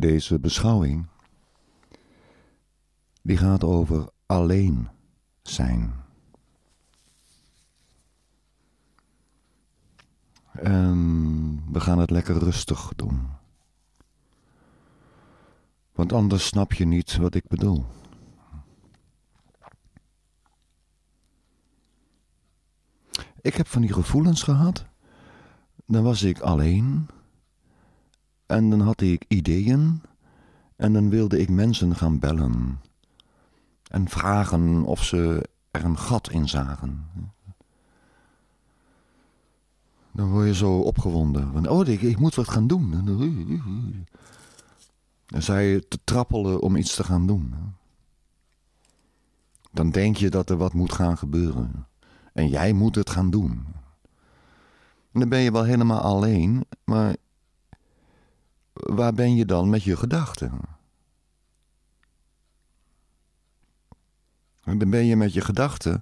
Deze beschouwing die gaat over alleen zijn. En we gaan het lekker rustig doen. Want anders snap je niet wat ik bedoel. Ik heb van die gevoelens gehad. Dan was ik alleen. En dan had ik ideeën en dan wilde ik mensen gaan bellen. En vragen of ze er een gat in zagen. Dan word je zo opgewonden. Van, oh, ik, ik moet wat gaan doen. En je te trappelen om iets te gaan doen. Dan denk je dat er wat moet gaan gebeuren. En jij moet het gaan doen. En dan ben je wel helemaal alleen, maar waar ben je dan met je gedachten? Dan ben je met je gedachten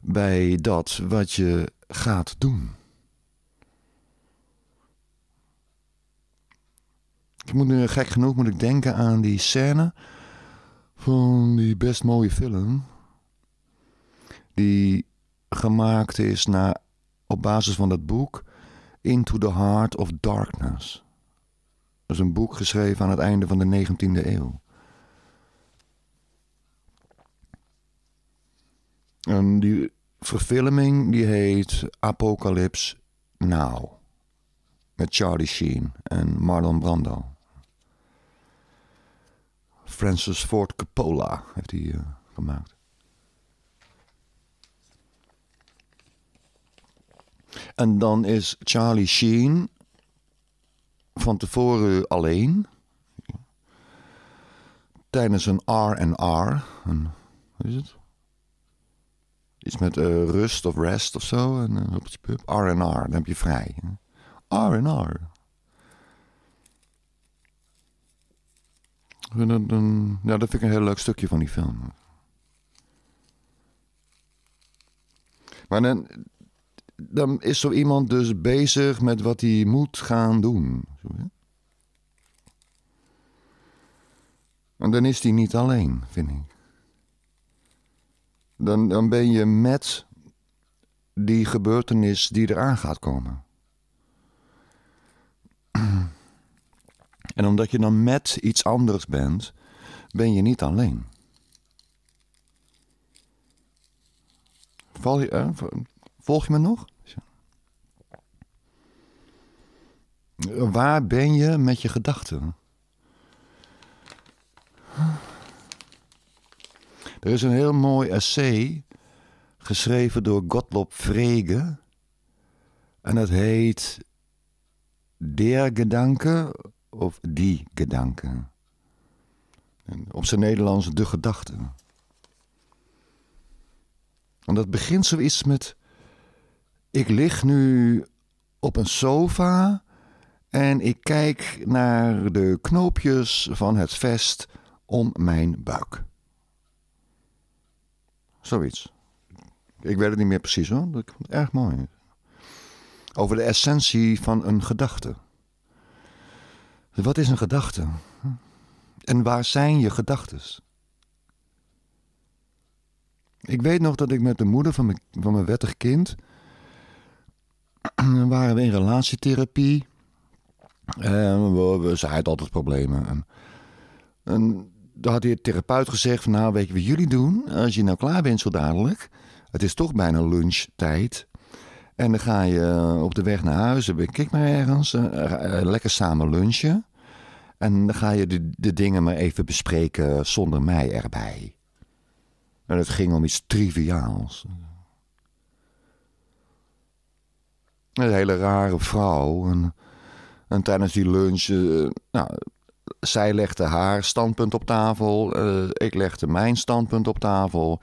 bij dat wat je gaat doen. Ik moet nu gek genoeg moet ik denken aan die scène van die best mooie film. Die gemaakt is naar, op basis van dat boek Into the Heart of Darkness. Dat is een boek geschreven aan het einde van de 19e eeuw. En die verfilming die heet Apocalypse Now. Met Charlie Sheen en Marlon Brando. Francis Ford Coppola heeft hij eh, gemaakt. En dan is Charlie Sheen van tevoren alleen. Tijdens een R&R. Een, wat is het? Iets met eh, rust of rest of zo. En, uh, eh, R&R, dan heb je vrij. R&R. Ja, dat vind ik een heel leuk stukje van die film. Maar dan, dan is zo iemand dus bezig met wat hij moet gaan doen. En dan is hij niet alleen, vind ik. Dan, dan ben je met die gebeurtenis die eraan gaat komen. En omdat je dan met iets anders bent, ben je niet alleen. Val je, Volg je me nog? Waar ben je met je gedachten? Er is een heel mooi essay geschreven door Gottlob Frege. En dat heet Der Gedanke of Die Gedanke. Op zijn Nederlands de gedachte. En dat begint zoiets met ik lig nu op een sofa en ik kijk naar de knoopjes van het vest om mijn buik. Zoiets. Ik weet het niet meer precies hoor. Dat het erg mooi. Over de essentie van een gedachte. Wat is een gedachte? En waar zijn je gedachten? Ik weet nog dat ik met de moeder van mijn wettig kind waren we in relatietherapie. En eh, we, we altijd problemen. En, en had die therapeut gezegd: van, Nou, weet je wat jullie doen? Als je nou klaar bent zo dadelijk. Het is toch bijna lunchtijd. En dan ga je eh, op de weg naar huis, dan kijk maar ergens, eh, lekker samen lunchen. En dan ga je de, de dingen maar even bespreken zonder mij erbij. En het ging om iets triviaals. Een hele rare vrouw. En, tijdens die lunch, eh, nou, zij legde haar standpunt op tafel. Eh, ik legde mijn standpunt op tafel.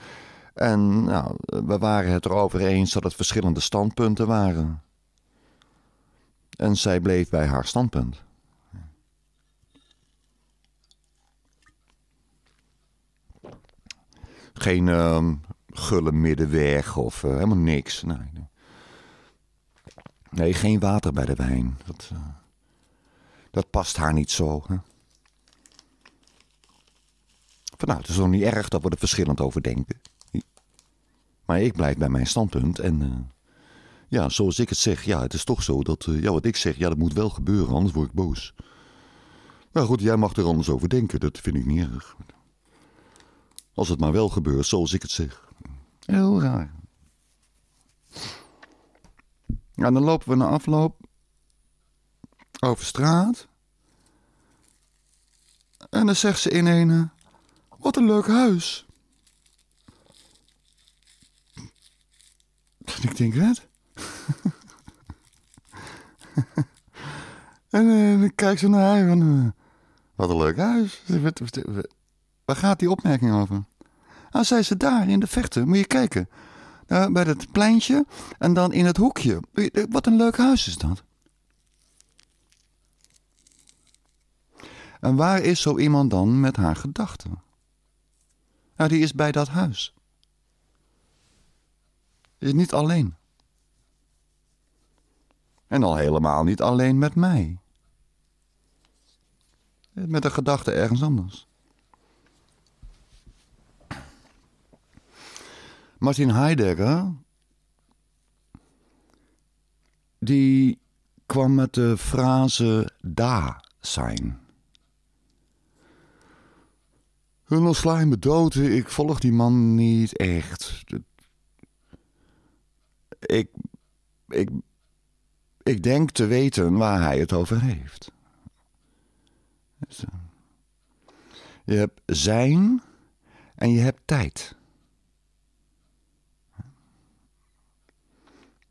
En nou, we waren het erover eens dat het verschillende standpunten waren. En zij bleef bij haar standpunt. Geen ehm, gulle middenweg of eh, helemaal niks. Nee, Nee, geen water bij de wijn. Dat, eh, dat past haar niet zo. Hè? nou, het is nog niet erg dat we er verschillend over denken. Maar ik blijf bij mijn standpunt. En eh, ja, zoals ik het zeg, ja, het is toch zo dat eh, ja, wat ik zeg, ja, dat moet wel gebeuren, anders word ik boos. Maar nou goed, jij mag er anders over denken, dat vind ik niet erg. Als het maar wel gebeurt, zoals ik het zeg. Heel raar. En dan lopen we na afloop over straat. En dan zegt ze in Wat een leuk huis. En ik denk: het. en eh, dan kijkt ze naar hij eh, Wat een leuk huis. Waar gaat die opmerking over? Nou, zei ze daar in de vechten, moet je kijken. Eh, bij het pleintje en dan in het hoekje. Wat een leuk huis is dat. En waar is zo iemand dan met haar gedachten? Nou, die is bij dat huis. Is niet alleen. En al helemaal niet alleen met mij. Met de gedachte ergens anders. Martin Heidegger, die kwam met de frase da zijn. Hun al sla me dood, ik volg die man niet echt. Ik, ik, ik denk te weten waar hij het over heeft. Je hebt zijn en je hebt tijd.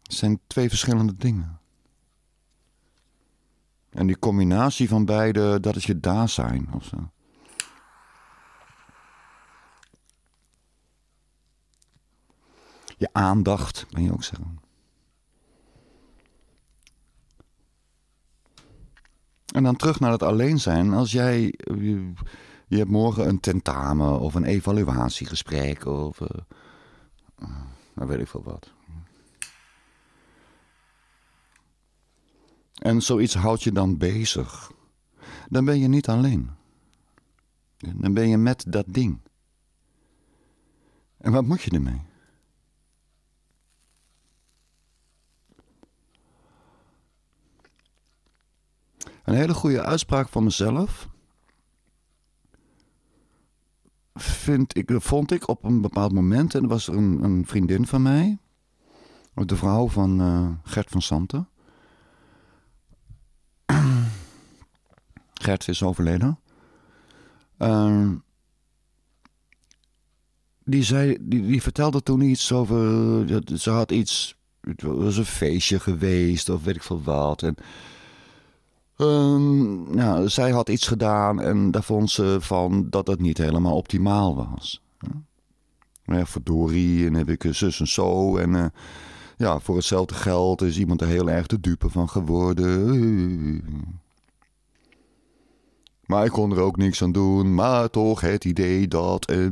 Het zijn twee verschillende dingen. En die combinatie van beide, dat is je daar zijn of zo. Je aandacht, kan je ook zeggen. En dan terug naar het alleen zijn. Als jij. Je, hebt morgen een tentamen of een evaluatiegesprek of. Uh, nou weet ik veel wat. En zoiets houdt je dan bezig. Dan ben je niet alleen. Dan ben je met dat ding. En wat moet je ermee? Een hele goede uitspraak van mezelf. Vind ik, vond ik op een bepaald moment. En er was een, een vriendin van mij. De vrouw van eh, Gert van Santen. Gert is overleden. Ehm, die, zei, die, die, vertelde toen iets over. Ze had iets. Het was een feestje geweest of weet ik veel wat. En, ehm, nou, zij had iets gedaan en daar vond ze van dat het niet helemaal optimaal was. Nou ja, verdorie, en heb ik zus en zo. En eh, ja, voor hetzelfde geld is iemand er heel erg de dupe van geworden. Maar ik kon er ook niks aan doen. Maar toch het idee dat. Eh,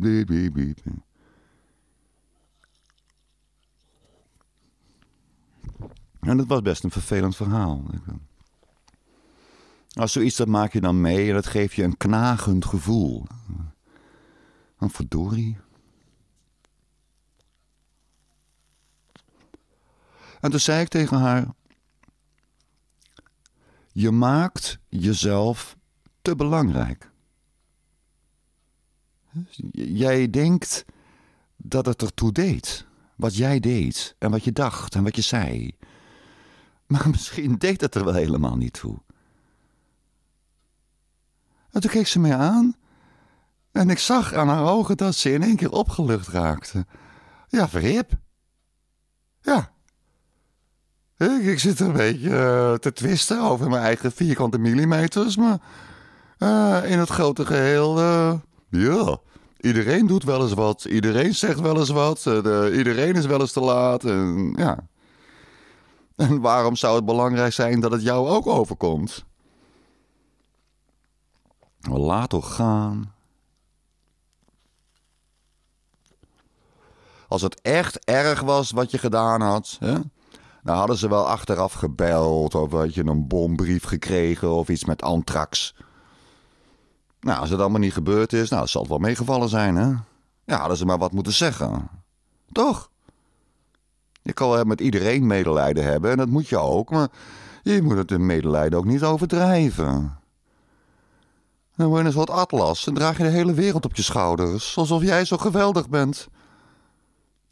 en dat was best een vervelend verhaal. Eh, als zoiets, dat maak je dan mee en dat geeft je een knagend gevoel. Een verdorie. En toen zei ik tegen haar: Je maakt jezelf te belangrijk. Jij denkt dat het ertoe deed. Wat jij deed en wat je dacht en wat je zei. Maar misschien deed het er wel helemaal niet toe. En toen keek ze mij aan. En ik zag aan haar ogen dat ze in één keer opgelucht raakte. Ja, verhip. Ja. Ik, zit er een beetje eh, te twisten over mijn eigen vierkante millimeters, maar Ah, in het grote geheel, eh, ja, iedereen doet wel eens wat. Iedereen zegt wel eens wat. Eh, de, iedereen is wel eens te laat. En, ja. en waarom zou het belangrijk zijn dat het jou ook overkomt? Laat toch gaan. Als het echt erg was wat je gedaan had, hè? hadden ze wel achteraf gebeld of had je een bombrief gekregen of iets met antrax. Nou, als het allemaal niet gebeurd is, nou, dat zal het wel meegevallen zijn, hè? Ja, hadden ze maar wat moeten zeggen. Toch? Je kan wel met iedereen medelijden hebben en dat moet je ook, maar je moet het medelijden ook niet overdrijven. Dan word je een atlas en draag je de hele wereld op je schouders, alsof jij zo geweldig bent.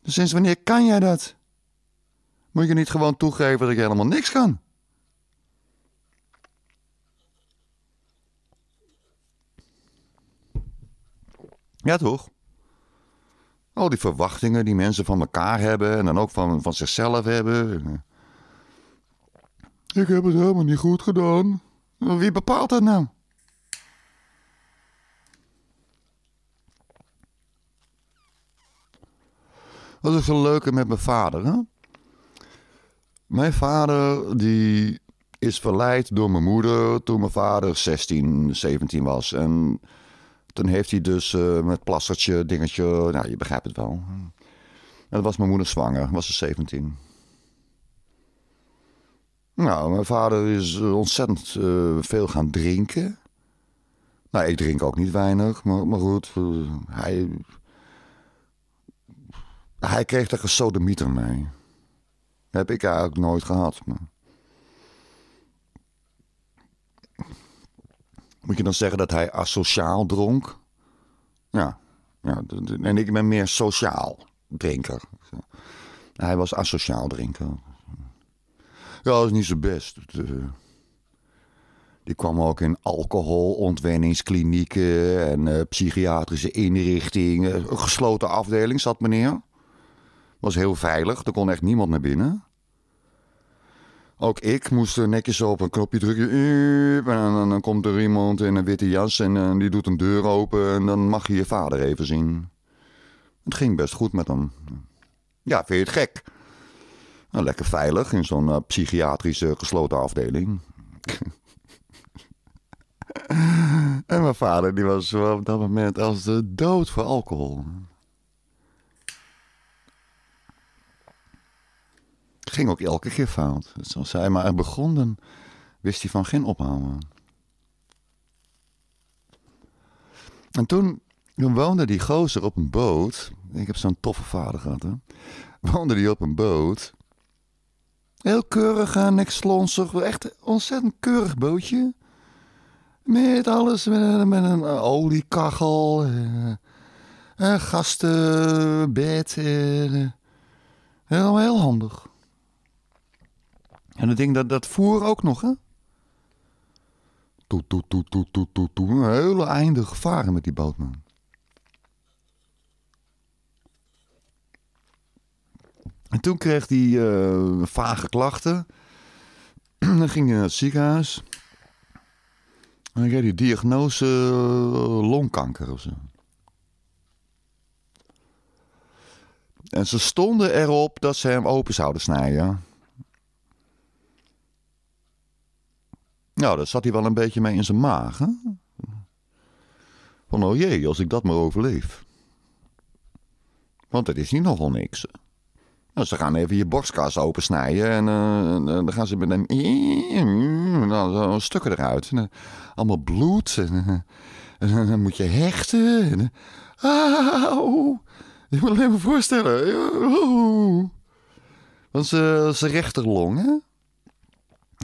Dus sinds wanneer kan jij dat? Moet je niet gewoon toegeven dat je helemaal niks kan? Ja, toch? Al die verwachtingen die mensen van elkaar hebben en dan ook van, van zichzelf hebben. Ik heb het helemaal niet goed gedaan. Wie bepaalt dat nou? wat is een leuke met mijn vader. Hè? Mijn vader die is verleid door mijn moeder toen mijn vader 16, 17 was. En dan heeft hij dus eh, met plastertje, dingetje, nou je begrijpt het wel. En dat was mijn moeder zwanger, was ze 17. Nou, mijn vader is eh, ontzettend eh, veel gaan drinken. Nou, ik drink ook niet weinig, maar, maar goed, hij, hij kreeg een sodomieter mee. Heb ik eigenlijk nooit gehad. Maar... Moet je dan zeggen dat hij asociaal dronk? Ja. ja en ik ben meer sociaal drinker. Hij was asociaal drinker. Ja, dat is niet zo best. Eh, die kwam ook in alcoholontwenningsklinieken en eh, psychiatrische inrichtingen. Een gesloten afdeling zat meneer. Was heel veilig, er kon echt niemand naar binnen. Ook ik moest eh, netjes op een knopje drukken. En dan, komt er iemand in een witte jas en eh, die doet een deur open. En dan mag je je vader even zien. Het ging best goed met hem. Ja, vind je het gek? Nou, lekker veilig in zo'n eh, psychiatrische gesloten afdeling. en mijn vader die was op dat moment als de dood voor alcohol. ging ook elke keer fout. Zoals zij maar begon, wist hij van geen ophouden. En toen, toen woonde die gozer op een boot. Ik heb zo'n toffe vader gehad, hè. Woonde die op een boot. Heel keurig aan, niks slonzig, Echt een ontzettend keurig bootje. Met alles, met, een oliekachel, eh, een gastenbed. Eh, eh, heel handig. En ik denk dat dat voer ook nog, hè? Toet, toet, toet, toet, toet, toet, toet. Een hele einde gevaren met die bootman. En toen kreeg hij eh, vage klachten. Dan ging hij naar het ziekenhuis. En dan kreeg hij diagnose eh, longkanker of zo. En ze stonden erop dat ze hem open zouden snijden. Nou, dat zat hij wel een beetje mee in zijn maag. Hè? Van, oh jee, als ik dat maar overleef. Want het is niet nogal niks. Nou, ze gaan even je borstkas opensnijden en eh, eh, dan gaan ze met hem nou, stukken eruit. En, allemaal bloed en, dan moet je hechten. En, auw, je moet alleen voorstellen. Want Want zijn rechterlong, hè?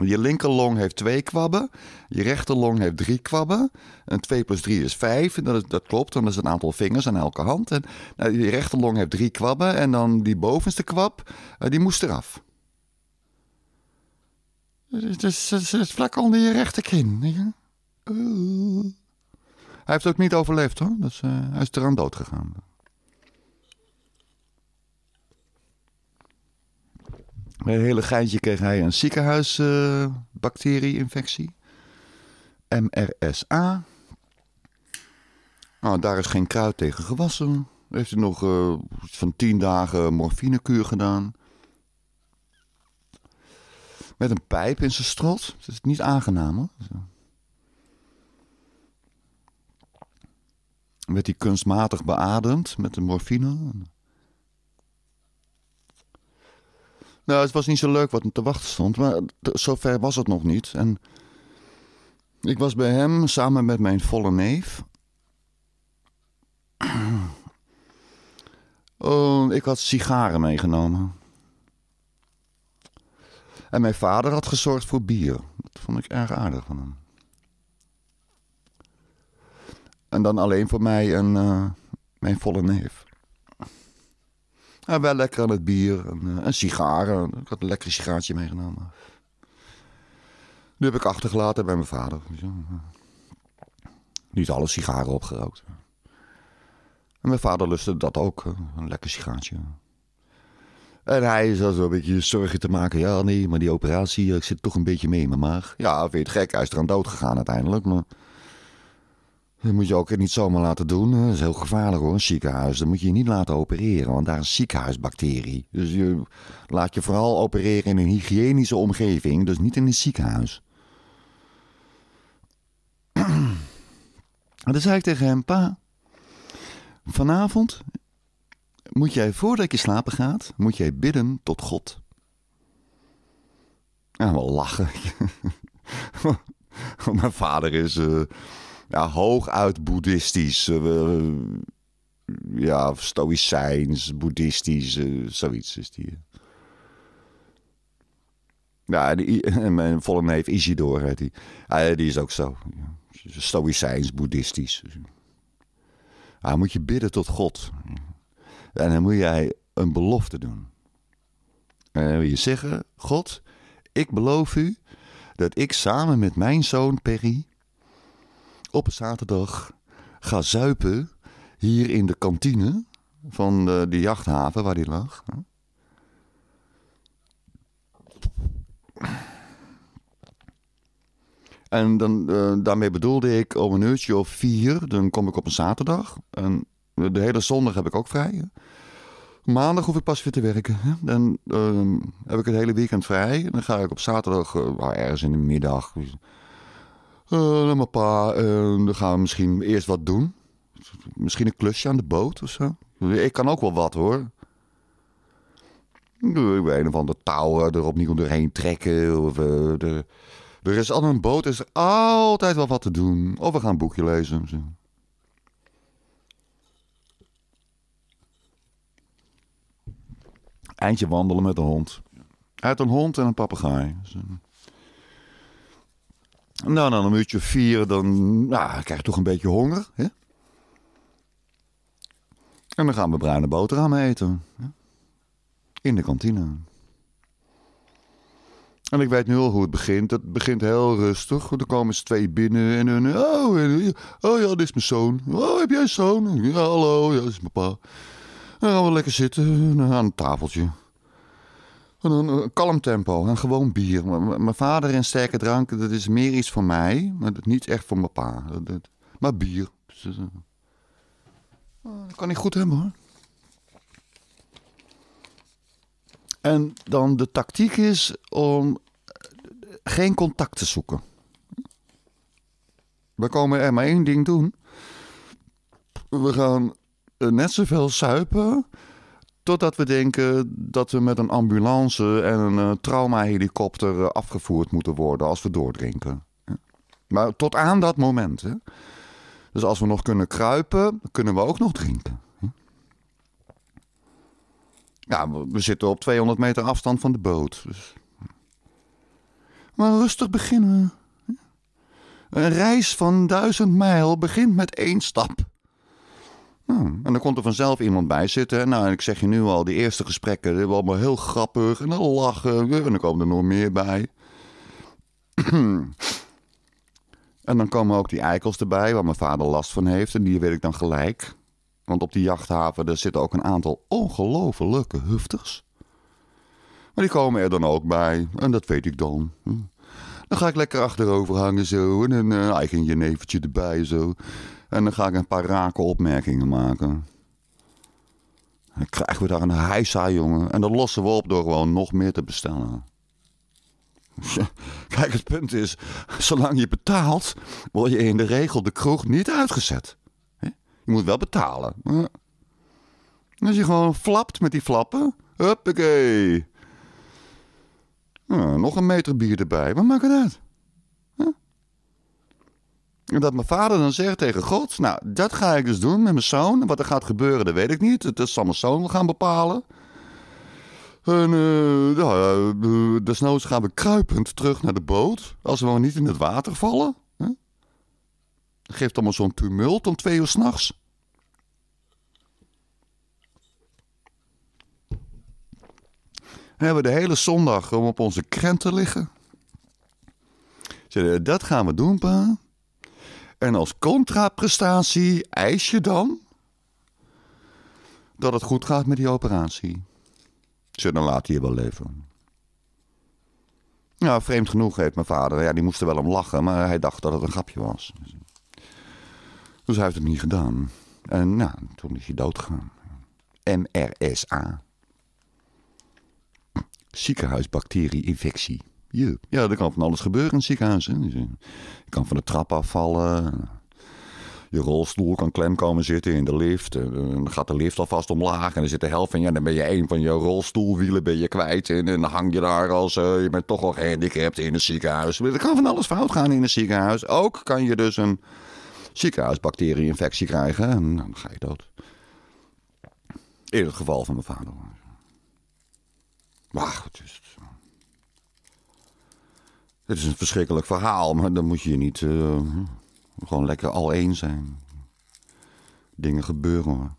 Je linkerlong heeft twee kwabben. Je rechterlong heeft drie kwabben. En 2 plus 3 is 5. En dat, dat klopt, dan is een aantal vingers aan elke hand. En nou, je rechterlong heeft drie kwabben. En dan die bovenste kwab, eh, die moest eraf. Het is, het, is, het vlak onder je rechterkin. Hij heeft ook niet overleefd hoor. Eh, hij is eraan dood gegaan. Met een hele geintje kreeg hij een ziekenhuisbacterie Uh, eh, MRSA. Nou, daar is geen kruid tegen gewassen. Heeft hij nog eh, van tien dagen morfinekuur gedaan. Met een pijp in zijn strot. Dat is niet aangenaam hoor. Zo. Werd hij kunstmatig beademd met de morfine. Nou, het was niet zo leuk wat me te wachten stond. Maar zover was het nog niet. En ik was bij hem samen met mijn volle neef. Oh, ik had sigaren meegenomen. En mijn vader had gezorgd voor bier. Dat vond ik erg aardig van hem. En dan alleen voor mij en eh, mijn volle neef. Ja, wel lekker aan het bier en, eh, en sigaren. Ik had een lekker sigaartje meegenomen. nu heb ik achtergelaten bij mijn vader. Niet alle sigaren opgerookt. En mijn vader lustte dat ook, een lekker sigaartje. En hij is zat zo'n beetje zorgen te maken. Ja, nee, maar die operatie, eh, ik zit toch een beetje mee in mijn maag. Ja, vind je het gek? Hij is aan dood gegaan uiteindelijk. Maar dat moet je ook niet zomaar laten doen. Dat is heel gevaarlijk hoor, een ziekenhuis. Dan moet je je niet laten opereren, want daar is ziekenhuisbacterie. Dus je laat je vooral opereren in een hygiënische omgeving, dus niet in een ziekenhuis. En dan zei ik tegen hem, pa, vanavond moet jij voordat je slapen gaat, moet jij bidden tot God. En wel lachen. Want mijn vader is... Eh, ja, hooguit boeddhistisch. Eh, eh, ja, stoïcijns, boeddhistisch, eh, zoiets is die. Ja, die, mijn volle neef Isidor die. Uh, die is ook zo. Stoïcijns, boeddhistisch. Hij ah, moet je bidden tot God. En dan moet jij een belofte doen. En dan wil je zeggen: God, ik beloof u dat ik samen met mijn zoon Perry op een zaterdag ga zuipen hier in de kantine van de, de jachthaven waar die lag. En dan, eh, daarmee bedoelde ik om een uurtje of vier, dan kom ik op een zaterdag. En de hele zondag heb ik ook vrij. Maandag hoef ik pas weer te werken. Hè? Dan ehm, heb ik het hele weekend vrij. Dan ga ik op zaterdag, eh, ergens in de middag, uh, mijn pa, dan gaan we misschien eerst wat doen. Misschien een klusje aan de boot of zo. Ik kan ook wel wat hoor. Een of andere touwen eh, erop niet onderheen trekken. Of, uh, er is al een boot, is er altijd wel wat te doen. Of we gaan een boekje lezen. Eindje wandelen met een hond. Uit een hond en een papegaai. Dus, eh, nou, na een uurtje of vier, dan nou, krijg je toch een beetje honger. Hè? En dan gaan we bruine boterhammen eten. Hè? In de kantine. En ik weet nu al hoe het begint. Het begint heel rustig. Dan komen ze twee binnen en hun... Oh, oh ja, dit is mijn zoon. Oh, heb jij een zoon? Ja, hallo, ja, dat is mijn pa. Dan gaan we lekker zitten eh, aan een tafeltje. Een, een kalm tempo, een gewoon bier. Mijn vader en sterke drank, dat is meer iets voor mij, maar dat niet echt voor mijn pa. maar bier. Dus, eh, oh, dat kan ik goed hebben hoor. En dan de tactiek is om eh, geen contact te zoeken. We komen er maar één ding doen. We gaan eh, net zoveel suipen Totdat we denken dat we met een ambulance en een eh, traumahelikopter eh, afgevoerd moeten worden als we doordrinken. Maar tot aan dat moment. Hè? Dus als we nog kunnen kruipen, kunnen we ook nog drinken. Ja, we zitten op 200 meter afstand van de boot. Dus. Maar rustig beginnen. Een reis van duizend mijl begint met één stap. Hmm. en dan komt er vanzelf iemand bij zitten. Nou, en ik zeg je nu al, die eerste gesprekken die waren allemaal heel grappig en dan lachen. En dan komen er nog meer bij. en dan komen ook die eikels erbij, waar mijn vader last van heeft. En die weet ik dan gelijk. Want op die jachthaven er zitten ook een aantal ongelofelijke hufters. Maar die komen er dan ook bij. En dat weet ik dan. Hm. Dan ga ik lekker achterover hangen zo. En een eh, eigen jenevertje erbij zo. En dan ga ik een paar rake opmerkingen maken. Dan krijgen we daar een heisa, jongen. En dat lossen we op door gewoon nog meer te bestellen. Kijk, het punt is, zolang je betaalt, word je in de regel de kroeg niet uitgezet. Je moet wel betalen. Als je gewoon flapt met die flappen, huppakee. nog een meter bier erbij, wat maakt het en dat mijn vader dan zegt tegen God: Nou, dat ga ik dus doen met mijn zoon. Wat er gaat gebeuren, dat weet ik niet. Dat zal mijn zoon gaan bepalen. En uh, ja, eh, desnoods gaan we kruipend terug naar de boot. Als we maar niet in het water vallen. Hè? Dat geeft allemaal zo'n tumult om twee uur s'nachts. Hebben we de hele zondag om op onze krenten te liggen. dat gaan we doen, pa. En als contraprestatie eis je dan dat het goed gaat met die operatie. Ze dan laat hij wel leven. Nou, vreemd genoeg heeft mijn vader. Ja, die moest er wel om lachen, maar hij dacht dat het een grapje was. Dus hij heeft het niet gedaan. En nou, toen is hij doodgegaan. MRSA. Ziekenhuisbacterie-infectie. Ja, er kan van alles gebeuren in het ziekenhuis. Je kan van de trap afvallen. Je rolstoel kan klem komen zitten in de lift. Eh, eh, dan gaat de lift alvast omlaag en dan zit de helft van Ja, dan ben je een van je rolstoelwielen ben je kwijt. En, dan hang je daar als eh, je bent toch al gehandicapt in het ziekenhuis. Er kan van alles fout gaan in het ziekenhuis. Ook kan je dus een ziekenhuisbacterie-infectie krijgen. En dan ga je dood. In het geval van mijn vader. Maar goed, dus het is een verschrikkelijk verhaal, maar dan moet je niet eh, gewoon lekker al één zijn. Dingen gebeuren hoor.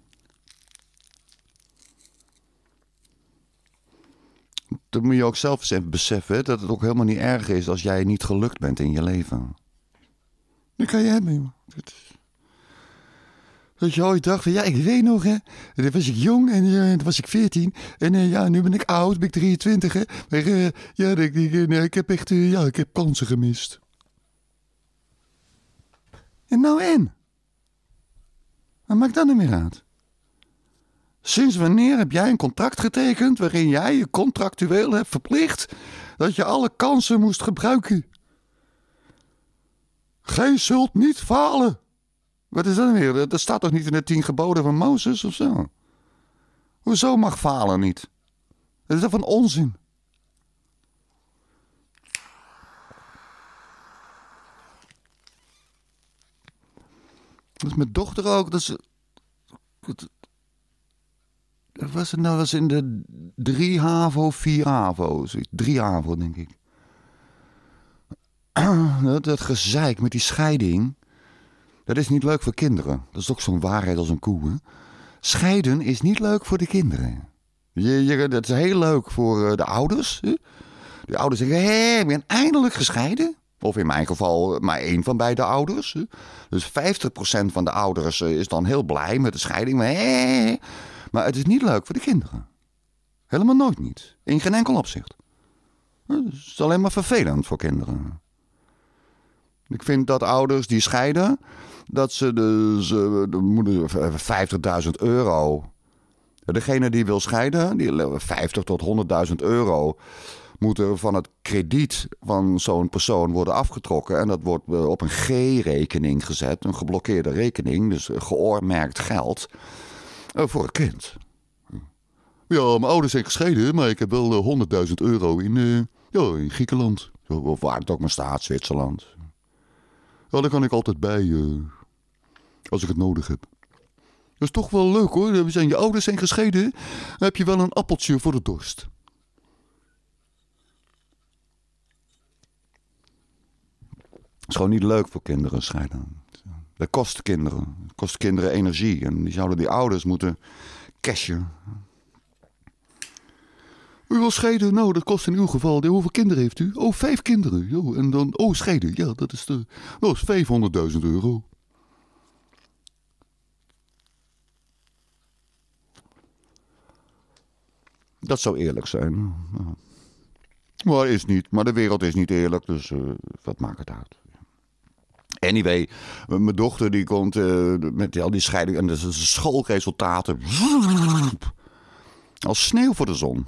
Dan moet je ook zelf eens even beseffen, dat het ook helemaal niet erg is als jij niet gelukt bent in je leven. Dat kan je hebben, joh. Dat je ooit dacht van, ja, ik weet nog, hè. Dan was ik jong en toen eh, was ik 14. En eh, ja, nu ben ik oud, ben ik 23, hè. Maar eh, ja, ik, ik, heb echt, ja, ik heb kansen gemist. En nou en? Wat maakt dat nou meer uit? Sinds wanneer heb jij een contract getekend waarin jij je contractueel hebt verplicht dat je alle kansen moest gebruiken? geen zult niet falen. Wat is dat weer? Dat staat toch niet in de tien geboden van Mozes of zo? Hoezo mag falen niet? Dat is toch van onzin? Dat is mijn dochter ook. Dat is... Dat was het nou? Dat was in de drie HAVO, vier HAVO. Drie HAVO, denk ik. Dat, dat gezeik met die scheiding. Dat is niet leuk voor kinderen. Dat is toch zo'n waarheid als een koe. Hè? Scheiden is niet leuk voor de kinderen. Je, dat is heel leuk voor eh, de ouders. Hè? De ouders zeggen: hé, ik ben eindelijk gescheiden. Of in mijn geval eh, maar één van beide ouders. Hè? Dus 50% van de ouders eh, is dan heel blij met de scheiding. Maar, maar het is niet leuk voor de kinderen. Helemaal nooit niet. In geen enkel opzicht. Dus het is alleen maar vervelend voor kinderen. Ik vind dat ouders die scheiden, dat ze dus, de moeder 50.000 eh, euro. Degene die wil scheiden, die 50 tot 100.000 euro moeten van het krediet van zo'n persoon worden afgetrokken. En dat wordt eh, op een G-rekening gezet, een geblokkeerde rekening, dus geoormerkt geld eh, voor een kind. Ja, mijn ouders zijn gescheiden, maar ik heb wel 100.000 euro in, ja, in Griekenland. Of waar het ook maar staat, Zwitserland. Ja, daar kan ik altijd bij. Als ik het nodig heb. Dat is toch wel leuk hoor. We zijn, je ouders zijn gescheiden. Dan heb je wel een appeltje voor de dorst. Het is gewoon niet leuk voor kinderen scheiden. Dat kost kinderen. Dat kost kinderen energie. En die zouden die ouders moeten cashen. U wil scheiden? Nou, dat kost in uw geval. Hoeveel kinderen heeft u? Oh, vijf kinderen. Jo, en dan, oh, scheiden. Ja, dat is, de, dat is 500.000 euro. Dat zou eerlijk zijn. Maar is niet. Maar de wereld is niet eerlijk, dus eh, wat maakt het uit? Anyway, mijn dochter die komt eh, met al die scheiding en de schoolresultaten. Als sneeuw voor de zon.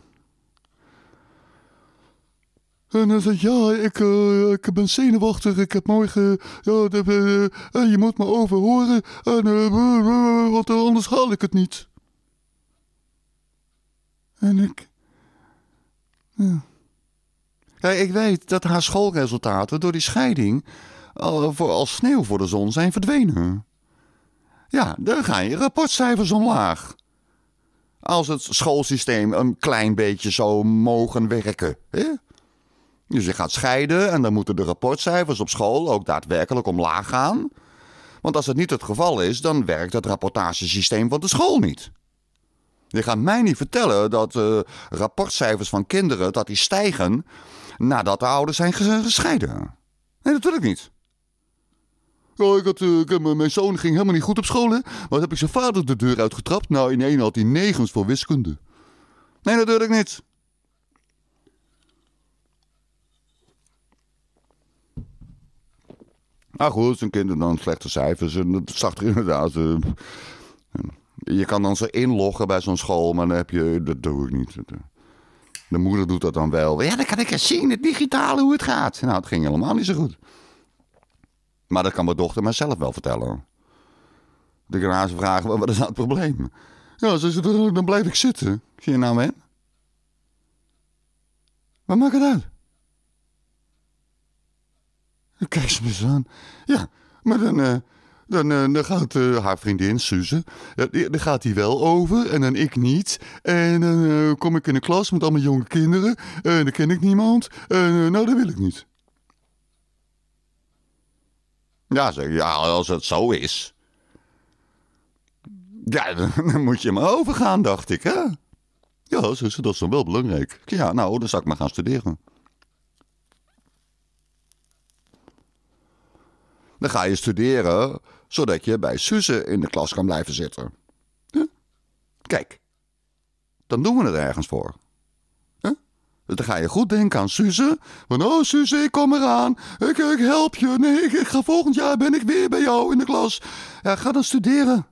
En dan zei ja, ik, eh, ik ben zenuwachtig, ik heb morgen, ja, je moet me overhoren, want anders haal ik het niet. En ik. Ja. ik weet dat haar schoolresultaten door die scheiding als sneeuw voor de zon zijn verdwenen. Ja, dan gaan je rapportcijfers omlaag. Als het schoolsysteem een klein beetje zou mogen werken. Hè? Dus je gaat scheiden en dan moeten de rapportcijfers op school ook daadwerkelijk omlaag gaan. Want als dat niet het geval is, dan werkt het rapportagesysteem van de school niet. Je gaat mij niet vertellen dat eh, rapportcijfers van kinderen dat die stijgen nadat de ouders zijn gescheiden. Nee, natuurlijk niet. Oh, ik had, eh, ik, eh, mijn zoon ging helemaal niet goed op school, hè? Wat heb ik zijn vader de deur uitgetrapt? Nou, in één had hij negens voor wiskunde. Nee, natuurlijk niet. Nou goed, zijn kinderen dan slechte cijfers en dat zag er inderdaad je kan dan zo inloggen bij zo'n school, maar dan heb je, dat doe ik niet. De moeder doet dat dan wel. Ja, dan kan ik eens zien, het digitale, hoe het gaat. Nou, het ging helemaal niet zo goed. Maar dat kan mijn dochter zelf wel vertellen. Dan kan haar ze vragen, wat is nou het probleem? Ja, ze, dan blijf ik zitten. Zie je nou mee? Wat maakt het uit? Kijk ze me zo aan. Ja, maar dan... Eh, dan, eh, dan gaat eh, haar vriendin, Suze, eh, daar gaat hij wel over en dan ik niet. En dan kom ik in de klas met allemaal jonge kinderen en dan ken ik niemand. nou, dat wil ik niet. Ja, zeg, ja, als het zo is. Ja, dan, moet je maar overgaan, dacht ik, hè? Ja, Suze, dat is dan wel belangrijk. Ja, nou, dan zou ik maar gaan studeren. Dan ga je studeren zodat je bij Suze in de klas kan blijven zitten. Kijk, dan doen we het ergens voor. Dan ga je goed denken aan Suze. Van, oh Suze, ik kom eraan. Ik, ik help je. Nee, ik, ga volgend jaar ben ik weer bij jou in de klas. Ja, ga dan studeren.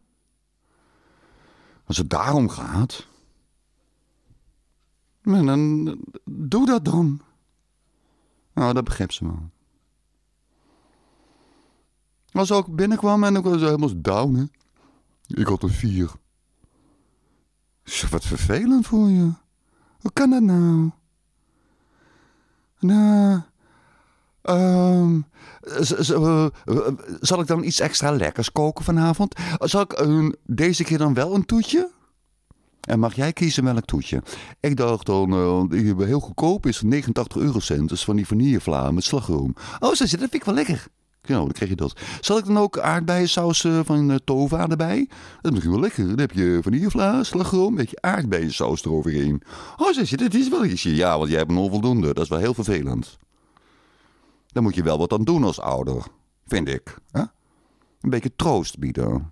Als het daarom gaat... Dan doe dat dan. Nou, dat begrijp ze wel. Als ik ook binnenkwam en ik was helemaal down, hè. Ik had een vier. Wat vervelend voor je. Hoe kan dat nou? Nou... Ehm, eh, eh, zal ik dan iets extra lekkers koken vanavond? Zal ik uh, deze keer dan wel een toetje? En mag jij kiezen welk toetje? Ik dacht dan, uh, heel goedkoop is, 89 eurocent. Dus van die vanillevla met slagroom. Oh, ze zit, dat vind ik wel lekker. Ja, dan krijg je dat. Zal ik dan ook aardbeiensaus van eh, Tova erbij? Dat is wel lekker. Dan heb je vanillevla, slagroom, een beetje aardbeiensaus eroverheen. Oh, zegt je, dat is wel ietsje. Ja, want jij hebt een onvoldoende. Dat is wel heel vervelend. Dan moet je wel wat aan doen als ouder, vind ik. Hè? Een beetje troost bieden.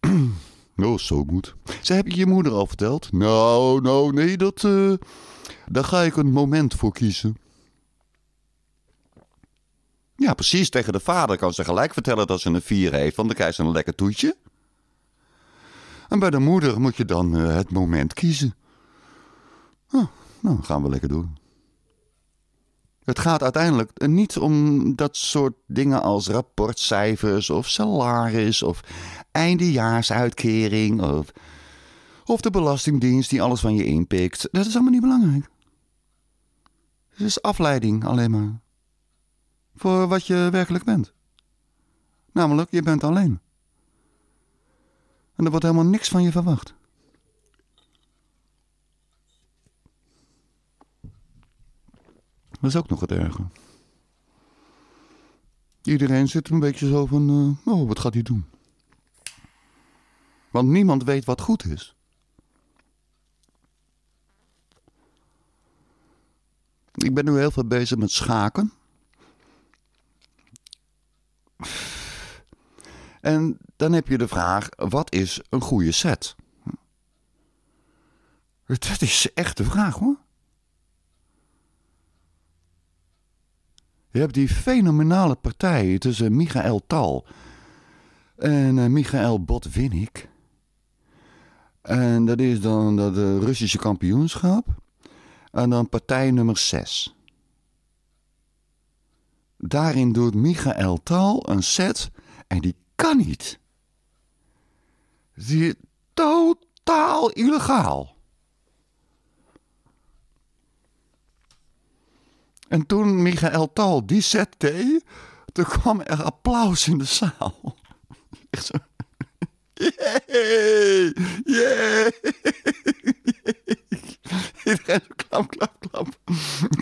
Oh, zo goed. Ze heb je je moeder al verteld? Nou, nou, nee, dat, eh, daar ga ik een moment voor kiezen. Ja, precies. Tegen de vader kan ze gelijk vertellen dat ze een vier heeft, want dan krijgt ze een lekker toetje. En bij de moeder moet je dan eh, het moment kiezen. Oh, nou, nou, gaan we lekker doen. Het gaat uiteindelijk eh, niet om dat soort dingen als rapportcijfers of salaris of eindejaarsuitkering of, of de belastingdienst die alles van je inpikt. Dat is allemaal niet belangrijk. Het is afleiding alleen maar voor wat je werkelijk bent. Namelijk, je bent alleen. En er wordt helemaal niks van je verwacht. Dat is ook nog het erge. Iedereen zit een beetje zo van, eh, oh, wat gaat hij doen? Want niemand weet wat goed is. Ik ben nu heel veel bezig met schaken. En dan heb je de vraag: wat is een goede set? Dat is echt de vraag hoor. Je hebt die fenomenale partij tussen Michael Tal en eh, Michael Botwinnik. En dat is dan dat eh, Russische kampioenschap. En dan partij nummer 6. Daarin doet Michael Tal een set en die kan niet. Die totaal illegaal. En toen Michael Tal die set deed, toen kwam er applaus in de zaal. Echt zo. Yay! Yay! Iedereen zo klap, klap, klap.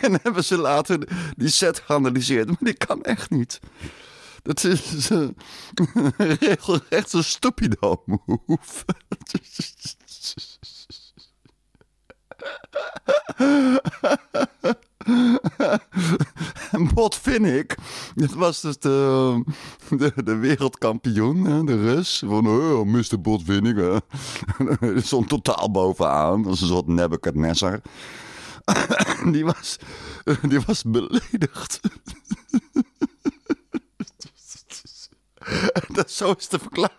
En hebben ze later die set geanalyseerd. Maar die kan echt niet. Dat is eh, echt een stupido move. en Bot Vinnik, dat was dus de, de, wereldkampioen, de Rus. Van, oh, Mr. Bot Vinnik. stond totaal bovenaan. Dat was een soort Nebuchadnezzar. die, was, die was beledigd. dat, zo is de verklaring.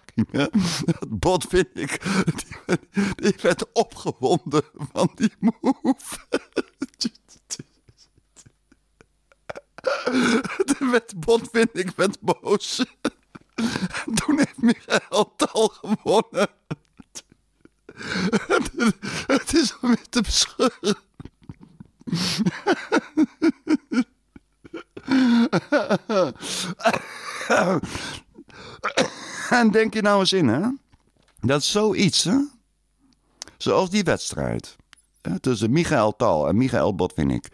Dat Bot Vinnik, die, die werd opgewonden van die move. De bot vind ik ben boos. Toen heeft Michael Tal gewonnen. Het is om weer te beschuren. En denk je nou eens in, hè? Dat is zoiets, hè? Zoals die wedstrijd tussen Michael Tal en Michael ik.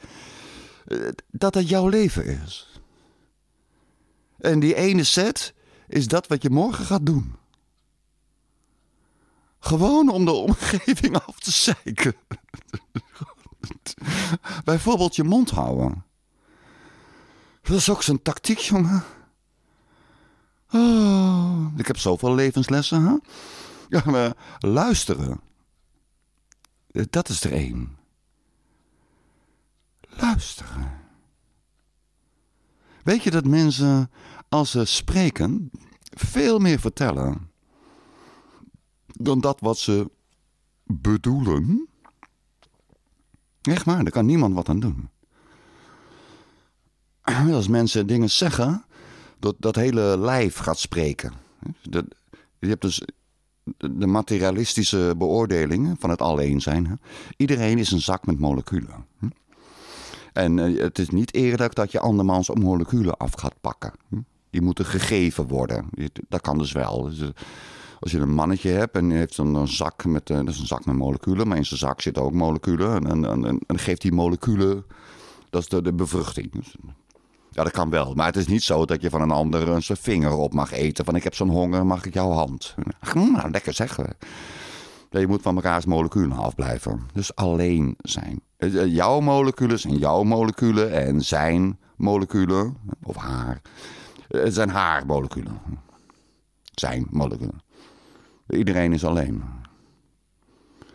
Eh, dat dat jouw leven is. En die ene set is dat wat je morgen gaat doen. Gewoon om de omgeving af te zeiken. Bijvoorbeeld je mond houden. Dat is ook zo'n tactiek, jongen. Oh, ik heb zoveel levenslessen, hè? Ja, maar luisteren. Eh, dat is er één luisteren. Weet je dat mensen, als ze spreken, veel meer vertellen dan dat wat ze bedoelen? Echt maar, daar kan niemand wat aan doen. Als mensen dingen zeggen, dat, dat hele lijf gaat spreken. Dat, je hebt dus de materialistische beoordelingen van het alleen zijn. Iedereen is een zak met moleculen. Hm. En eh, het is niet eerlijk dat je andermans moleculen af gaat pakken. Hm? Die moeten gegeven worden. Dat kan dus wel. Dus, eh, als je een mannetje hebt en heeft een zak met, eh, dat is een zak met moleculen, maar in zijn zak zitten ook moleculen. En, en, en, en geeft die moleculen, dat is de, bevruchting. Dus, ja, dat kan wel. Maar het is niet zo dat je van een ander zijn vinger op mag eten. Van ik heb zo'n honger, mag ik jouw hand? Hm, nou, lekker zeggen. Je moet van elkaar's moleculen afblijven. Dus alleen zijn. Eh, eh, jouw moleculen zijn jouw moleculen en zijn moleculen, of haar, eh, het zijn haar moleculen. Zijn moleculen. Iedereen is alleen.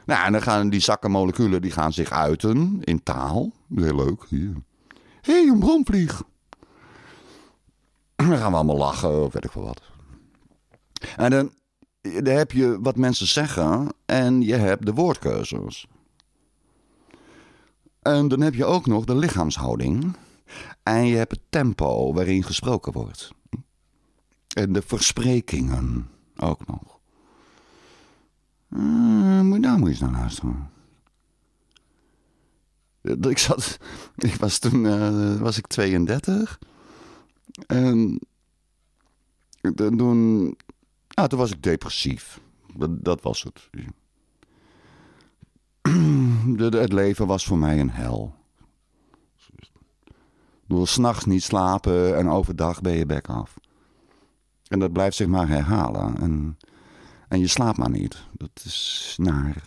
Nou, en dan gaan die zakken moleculen die gaan zich uiten in taal. Heel leuk. Hé, hey, een bromvlieg. Dan gaan we allemaal lachen of weet ik veel wat. En dan, dan heb je wat mensen zeggen en je hebt de woordkeuzes. En dan heb je ook nog de lichaamshouding. En je hebt het tempo waarin gesproken wordt. En de versprekingen ook nog. moet eh, daar moet je eens naar luisteren. Ik zat. Ik was toen. Eh, was ik 32. En. Toen. Nou, toen was ik depressief. Dat, dat was het. het leven was voor mij een hel. Door s'nachts niet slapen en overdag ben je bek af. En dat blijft zich maar herhalen. En, en je slaapt maar niet. Dat is naar.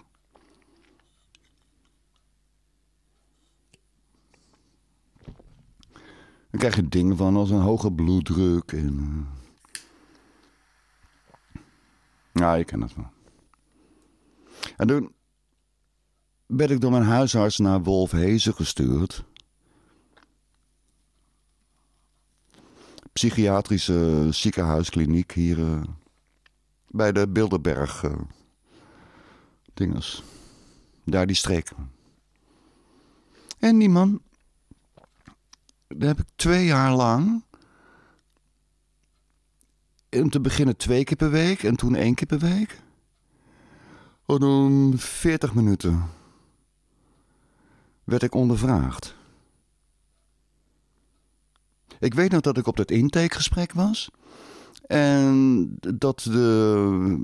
Dan krijg je dingen van als een hoge bloeddruk. En... Eh, ja, je kent dat wel. En toen ben ik door mijn huisarts naar Wolfhezen gestuurd. Psychiatrische ziekenhuiskliniek hier eh, bij de Bilderberg. Uh, dinges. Daar die streek. En die man, daar heb ik twee jaar lang. Om te beginnen twee keer per week en toen één keer per week. En om 40 minuten werd ik ondervraagd. Ik weet nog dat ik op dat intakegesprek was. En dat, de,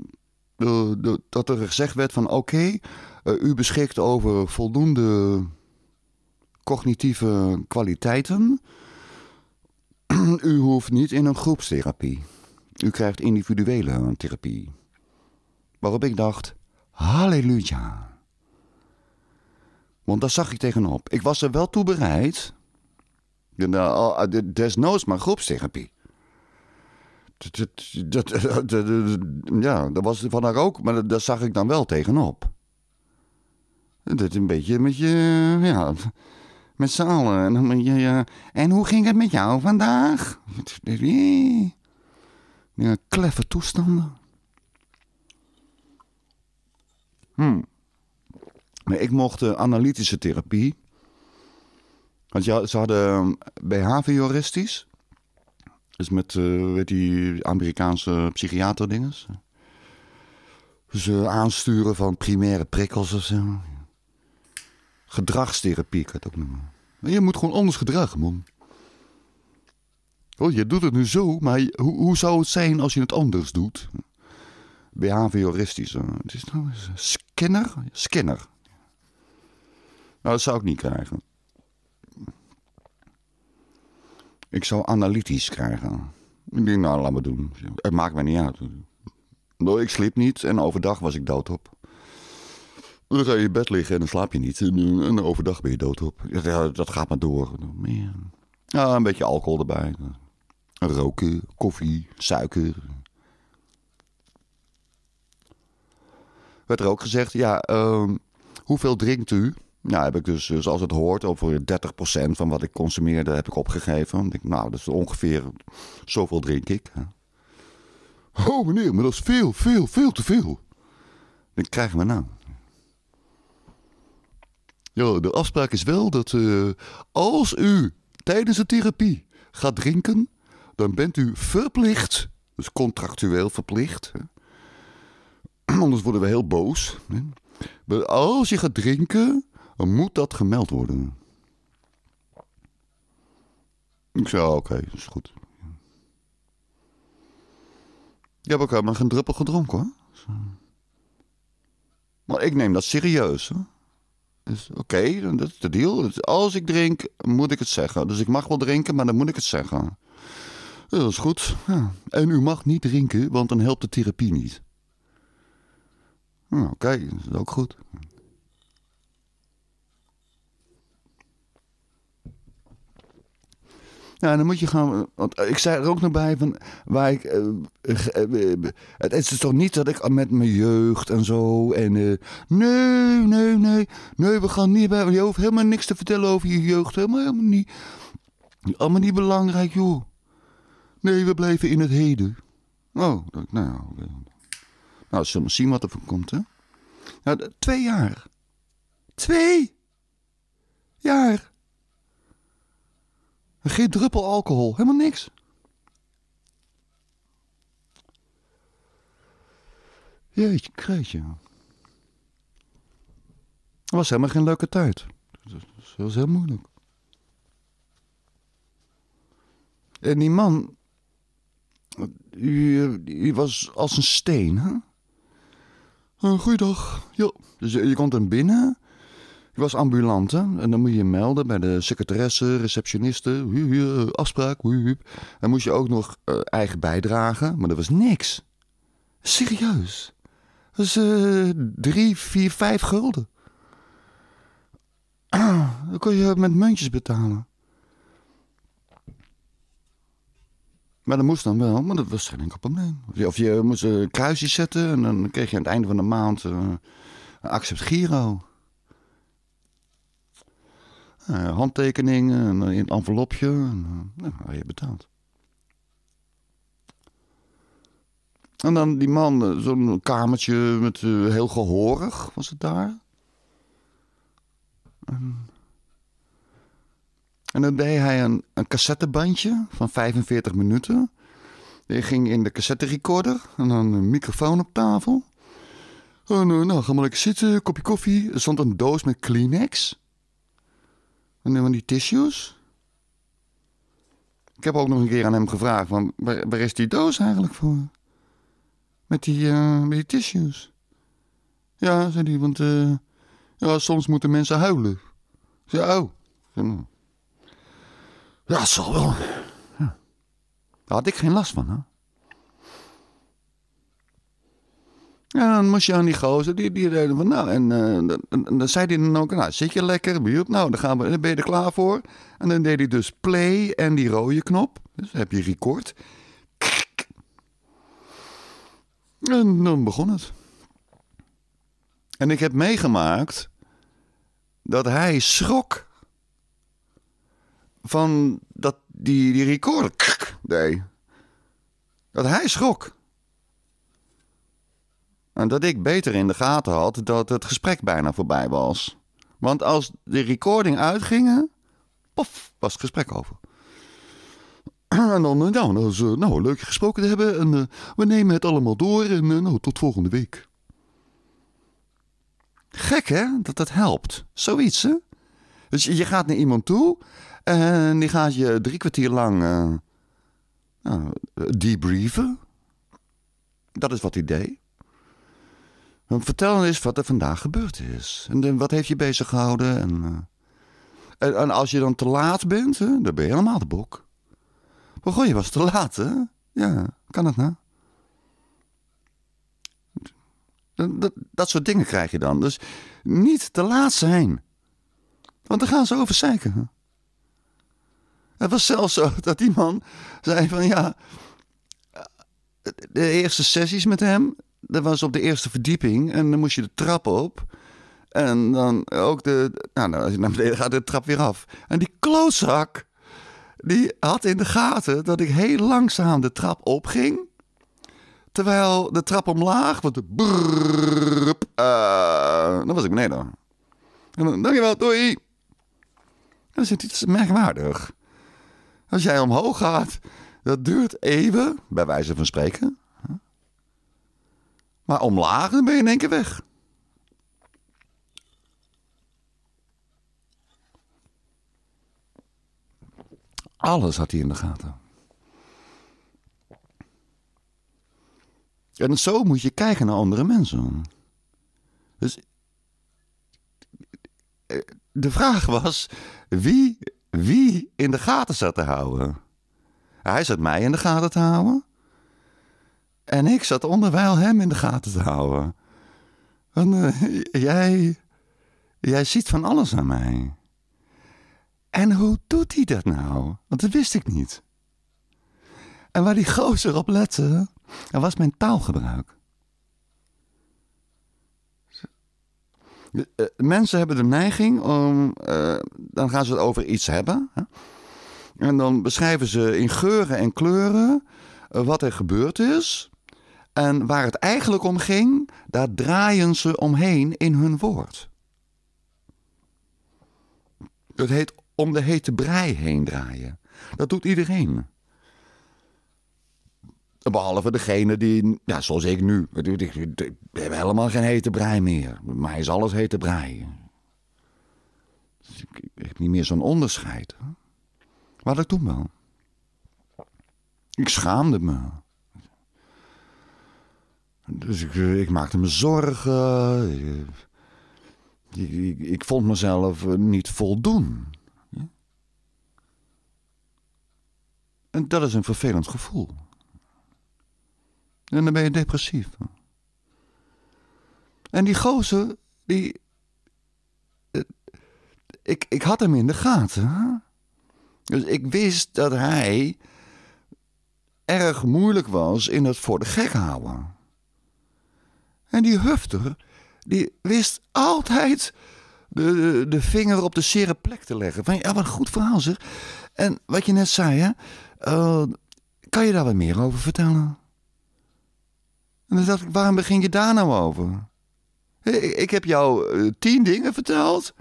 dat er gezegd werd van oké, eh, u beschikt over voldoende cognitieve kwaliteiten. u hoeft niet in een groepstherapie. U krijgt individuele therapie. Waarop ik dacht, halleluja. Want daar zag ik tegenop. Ik was er wel toe bereid. Nou, ah, desnoods maar groepstherapie. Ja, dat was van haar ook, maar daar zag ik dan wel tegenop. Dat een beetje met je, ja, met z'n En, en hoe ging het met jou vandaag? Ja, kleffe toestanden. Hmm. Maar ik mocht eh, analytische therapie. Want ja, ze hadden ehm, behavioristisch. Dus met, uh, die Amerikaanse psychiater dinges. Ze dus, eh, aansturen van primaire prikkels of zo. Gedragstherapie, kan het ook noemen. Je moet gewoon anders gedragen, man. Oh, je doet het nu zo, maar hoe, hoe zou het zijn als je het anders doet? Behavioristisch. Het is nou Skinner? Skinner. Nou, dat zou ik niet krijgen. Ik zou analytisch krijgen. Ik denk, nou, laat me doen. Het maakt mij niet uit. Ik sliep niet en overdag was ik doodop. Dan ga je in bed liggen en dan slaap je niet. En overdag ben je doodop. Ja, dat gaat maar door. Man. Ja, een beetje alcohol erbij. Roken, koffie, suiker. Werd er ook gezegd, ja, ehm, hoeveel drinkt u? Nou, heb ik dus, dus, als het hoort, over 30% van wat ik consumeerde heb ik opgegeven. Dan denk ik, nou, dat is ongeveer zoveel drink ik. Oh meneer, maar dat is veel, veel, veel te veel. Dan krijgen we naam. Nou. Ja, de afspraak is wel dat eh, als u tijdens de therapie gaat drinken, dan bent u verplicht, dus contractueel verplicht, hè? anders worden we heel boos. Hè? Maar als je gaat drinken, moet dat gemeld worden? Ik zei, oh, oké, okay, is goed. Je hebt ook helemaal geen druppel gedronken hoor. Maar ik neem dat serieus. Dus, oké, dat is de deal. Dus als ik drink, moet ik het zeggen. Dus ik mag wel drinken, maar dan moet ik het zeggen. dat is goed. Ja. En u mag niet drinken, want dan helpt de therapie niet. Hm, oké, dat is ook goed. Nou, dan moet je gaan. Want eh, ik zei er ook nog bij van. Waar ik, eh, eh, het is toch niet dat ik met mijn jeugd en zo. En. nee, nee, nee. Nee, we gaan niet bij. Je hoeft helemaal niks te vertellen over je jeugd. Helemaal, helemaal niet. Allemaal niet belangrijk, joh. Nee, we blijven in het heden. Oh, nou ja. Nou, zullen we zien wat er van komt, hè? Nou, twee jaar. Twee jaar. Geen druppel alcohol, helemaal niks. Jeetje, kreetje. Het was helemaal geen leuke tijd. Het was heel moeilijk. En die man, die, was als een steen, hè? Eh, goeiedag. Ja. Dus je, je komt hem binnen was ambulant, En dan moet je je melden bij de secretaresse, receptioniste, eh, afspraak, hu, Dan moest je ook nog eh, eigen bijdragen, maar dat was niks. Serieus. Dat is eh, drie, vier, vijf gulden. dan kon je met muntjes betalen. Maar dat moest dan wel, maar dat was geen enkel probleem. Of je, moest een kruisje zetten en dan kreeg je aan het einde van de maand uh, accept Giro. Eh, handtekeningen handtekening, eh, een envelopje. En, eh, nou, je betaald. En dan die man, zo'n kamertje met heel gehorig, was het daar. En, en dan deed hij een, een cassettebandje van 45 minuten. Die ging in de cassette recorder en dan een microfoon op tafel. En, uh, nou, ga maar lekker zitten, kopje koffie. Er stond een doos met Kleenex. En dan die tissues. Ik heb ook nog een keer aan hem gevraagd: van, waar, is die doos eigenlijk voor? Met die, eh, met die tissues. Ja, zei hij, want eh, ja, soms moeten mensen huilen. Ik zei, oh. Nou. Ja, zal wel. Ja. Daar had ik geen last van, hè? Ja, dan moest je aan die gozer, die, die reden van, nou, eh, en, dan zei hij dan ook, nou, zit je lekker, nou, dan, gaan we, dan ben je er klaar voor. En dan deed hij dus play en die rode knop, dus heb je record. En dan begon het. En ik heb meegemaakt dat hij schrok van dat die, die record deed. Dat hij schrok dat ik beter in de gaten had dat het gesprek bijna voorbij was. Want als de recording uitgingen, pof, was het gesprek over. En dan, eh, nou, dat eh, nou leuk gesproken te hebben. En eh, we nemen het allemaal door. En nou, tot volgende week. Gek hè, dat dat helpt. Zoiets hè. Dus je gaat naar iemand toe en die gaat je drie kwartier lang uh, debrieven. Dat is wat hij deed vertel eens wat er vandaag gebeurd is. En wat heeft je bezig gehouden? Eh, en, en, als je dan te laat bent, hè, dan ben je helemaal de boek. Maar goh, je was te laat, hè? Ja, kan het nou? Dat, dat, soort dingen krijg je dan. Dus niet te laat zijn. Want dan gaan ze over zeiken. Het was zelfs zo dat die man zei van ja... De eerste sessies met hem, dat was op de eerste verdieping en dan moest je de trap op. En dan ook de. Nou, nou, als je naar beneden gaat, de trap weer af. En die klootzak. Die had in de gaten dat ik heel langzaam de trap opging. Terwijl de trap omlaag. Want dan was ik beneden. En dan, dankjewel, doei. Dat is, dat is merkwaardig. Als jij omhoog gaat, dat duurt even, bij wijze van spreken. Maar omlaag, dan ben je in één keer weg. Alles had hij in de gaten. En zo moet je kijken naar andere mensen. Dus eh, de vraag was: wie, wie in de gaten zat te houden? Hij zat mij in de gaten te houden. En ik zat onderwijl hem in de gaten te houden. Want eh, jij, jij ziet van alles aan mij. En hoe doet hij dat nou? Want dat wist ik niet. En waar die gozer op lette, was mijn taalgebruik. Eh, eh, mensen hebben de neiging om. dan gaan ze het over iets hebben. Hè? En dan beschrijven ze in geuren en kleuren. wat er gebeurd is. En waar het eigenlijk om ging, daar draaien ze omheen in hun woord. Het heet om de hete brei heen draaien. Dat doet iedereen. Behalve degene die, ja, zoals ik nu, ik hebben helemaal geen hete brei meer. Maar is alles hete brei. Dus ik, heb niet meer zo'n onderscheid. Maar dat toen wel. Ik schaamde me. Dus ik, eh, ik maakte me zorgen. Ik, eh, ik, vond mezelf eh, niet voldoen. En dat is een vervelend gevoel. En dan ben je depressief. En die gozer, die. Ik, ik had hem in de gaten. Dus ik wist dat hij erg moeilijk was in het voor de gek houden. En die Hufter, die wist altijd de, de, vinger op de zere plek te leggen. Van, ja, wat een goed verhaal zeg. En wat je net zei, hè, eh, kan je daar wat meer over vertellen? En dan dacht ik, waarom begin je daar nou over? Ik heb jou eh, tien dingen verteld.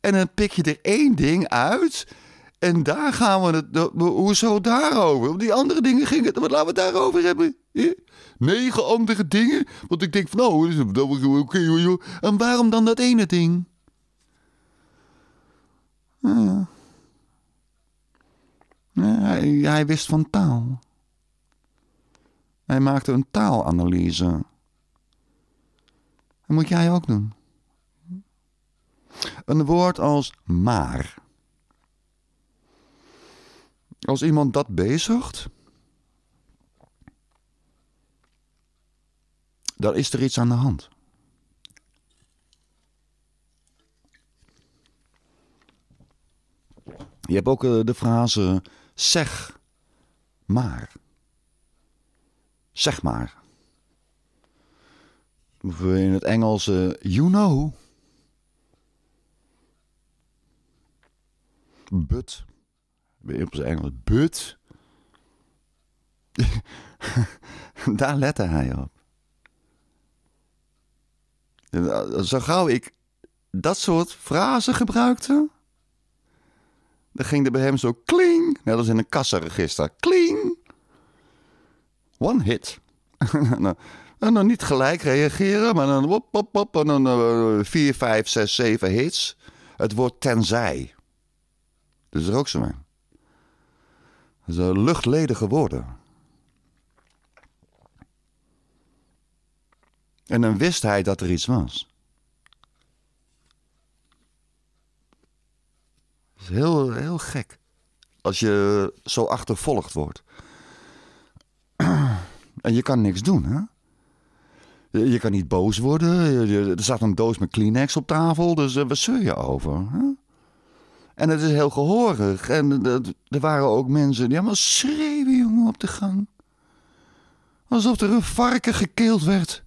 En dan pik je er één ding uit. En daar gaan we het. Hoezo daarover? Die andere dingen gingen. Wat laten we het daarover hebben? negen andere dingen? Want ik denk van, nou, dat was oké, En waarom dan dat ene ding? Ah. hij, hij wist van taal. Hij maakte een taalanalyse. Dat moet jij ook doen. Een woord als maar. Als iemand dat bezigt, Dan is er iets aan de hand. Je hebt ook eh, de frase zeg maar. Zeg maar. in het Engels eh, you know. But. in het Engels but. Daar lette hij op. Zo gauw ik dat soort frasen gebruikte, dan ging er bij hem zo kling. Net als in een kassaregister. Kling. One hit. Nou, en dan niet gelijk reageren, maar dan wop, wop, wop. En dan 4, 5, 6, 7 hits. Het woord tenzij. is er ook zo mee. luchtledige woorden. En dan wist hij dat er iets was. is heel, heel gek. Als je zo achtervolgd wordt. En je kan niks doen, hè? Je kan niet boos worden. Er zat een doos met Kleenex op tafel. Dus eh, waar zeur je over? Hè? En het is heel gehoorig. En er waren ook mensen die allemaal schreeuwen, jongen, op de gang. Alsof er een varken gekeeld werd.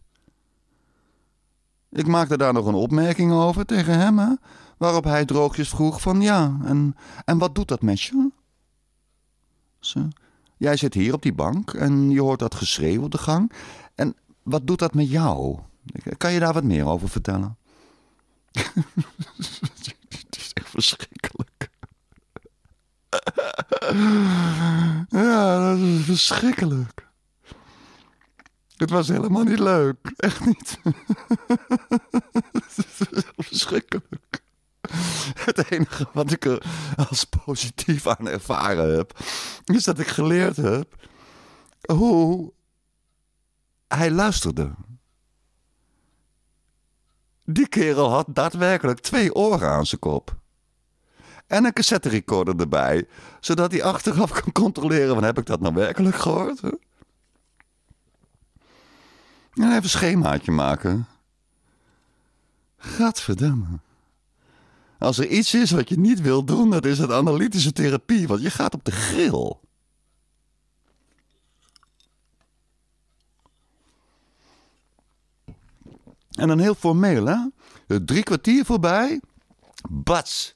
Ik maakte daar nog een opmerking over tegen hem, hè? waarop hij droogjes vroeg van ja, en, en wat doet dat met je? Ze, jij zit hier op die bank en je hoort dat geschreeuw op de gang. En wat doet dat met jou? Eh, kan je daar wat meer over vertellen? Het is echt verschrikkelijk. ja, dat is verschrikkelijk. Het was helemaal niet leuk. Echt niet. Verschrikkelijk. Het enige wat ik er als positief aan ervaren heb, is dat ik geleerd heb hoe hij luisterde. Die kerel had daadwerkelijk twee oren aan zijn kop. En een cassette recorder erbij, zodat hij achteraf kan controleren: van, heb ik dat nou werkelijk gehoord? even een schemaatje maken. Gadverdamme. Als er iets is wat je niet wilt doen, dat is het analytische therapie, want je gaat op de grill. En dan heel formeel, hè? Drie kwartier voorbij. Bats.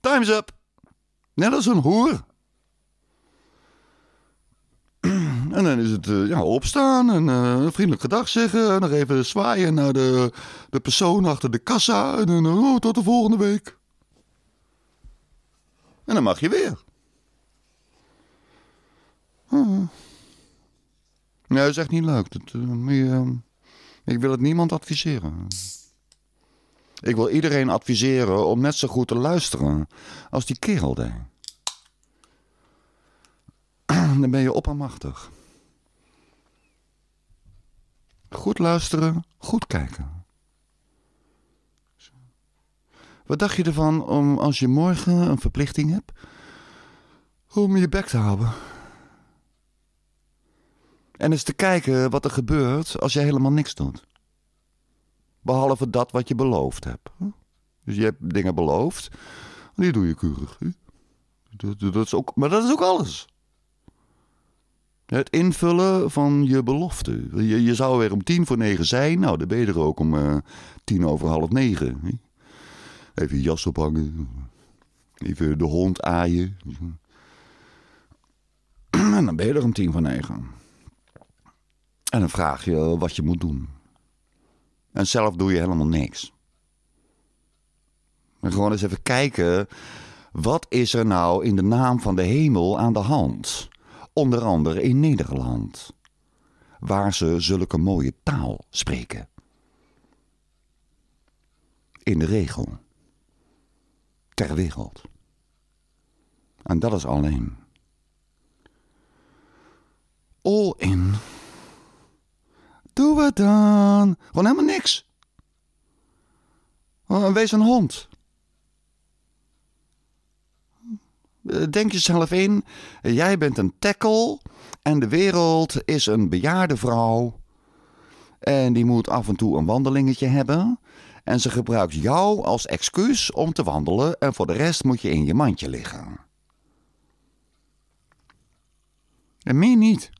Time's up. Net als een hoer. En dan is het eh, ja, opstaan en eh, een vriendelijk gedag zeggen. En nog even zwaaien naar de, de persoon achter de kassa. En dan eh, oh, tot de volgende week. En dan mag je weer. Ah. Nee, dat is echt niet leuk. Dat, ik wil het niemand adviseren. Ik wil iedereen adviseren om net zo goed te luisteren als die kerel deed. Dan ben je oppermachtig. Goed luisteren, goed kijken. Wat dacht je ervan om als je morgen een verplichting hebt, om je bek te houden? En eens te kijken wat er gebeurt als je helemaal niks doet. Behalve dat wat je beloofd hebt. Dus je hebt dingen beloofd, die doe je keurig. dat is ook, maar dat is ook alles. Het invullen van je belofte. Je, je zou weer om tien voor negen zijn. Nou, dan ben je er ook om uh, tien over half negen. Even je jas ophangen. Even de hond aaien. En dan ben je er om tien voor negen. En dan vraag je wat je moet doen. En zelf doe je helemaal niks. En gewoon eens even kijken. Wat is er nou in de naam van de hemel aan de hand? onder andere in Nederland, waar ze zulke mooie taal spreken. In de regel, ter wereld. En dat is alleen. All in. Doe wat dan. Gewoon helemaal niks. Oh, wees een hond. Eh, denk jezelf in, jij bent een tackle en de wereld is een bejaarde vrouw. En die moet af en toe een wandelingetje hebben. En ze gebruikt jou als excuus om te wandelen en voor de rest moet je in je mandje liggen. En meer niet.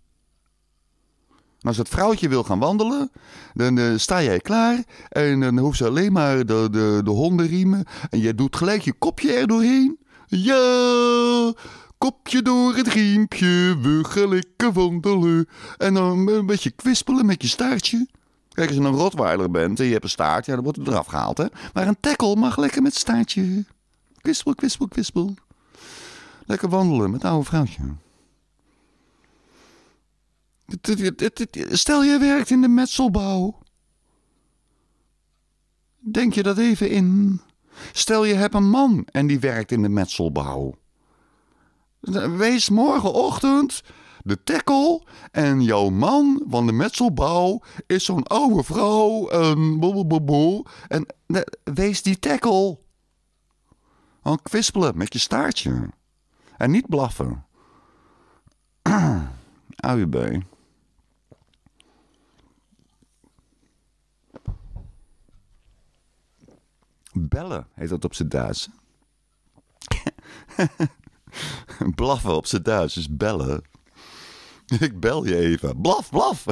als het vrouwtje wil gaan wandelen, dan eh, sta jij klaar en dan hoeft ze alleen maar de, de, de hondenriemen. En je doet gelijk je kopje er doorheen. Ja, kopje door het riempje, wuggelijke wandelen. En dan een beetje kwispelen met je staartje. Kijk, als je een rotweiler bent en je hebt een staart, ja, dan wordt het eraf gehaald, hè. Maar een tackle mag lekker met staartje. Kwispel, kwispel, kwispel. Lekker wandelen met een oude vrouwtje. Stel je werkt in de metselbouw. Denk je dat even in? Stel je hebt een man en die werkt in de metselbouw. Wees morgenochtend de tackle en jouw man van de metselbouw is zo'n oude vrouw. boe boe en wees die tackle. Al kwispelen met je staartje. En niet blaffen. AUB. Bellen heet dat op zijn Duits. Blaffen op zijn Duits is bellen. Ik bel je even. Blaf, blaf.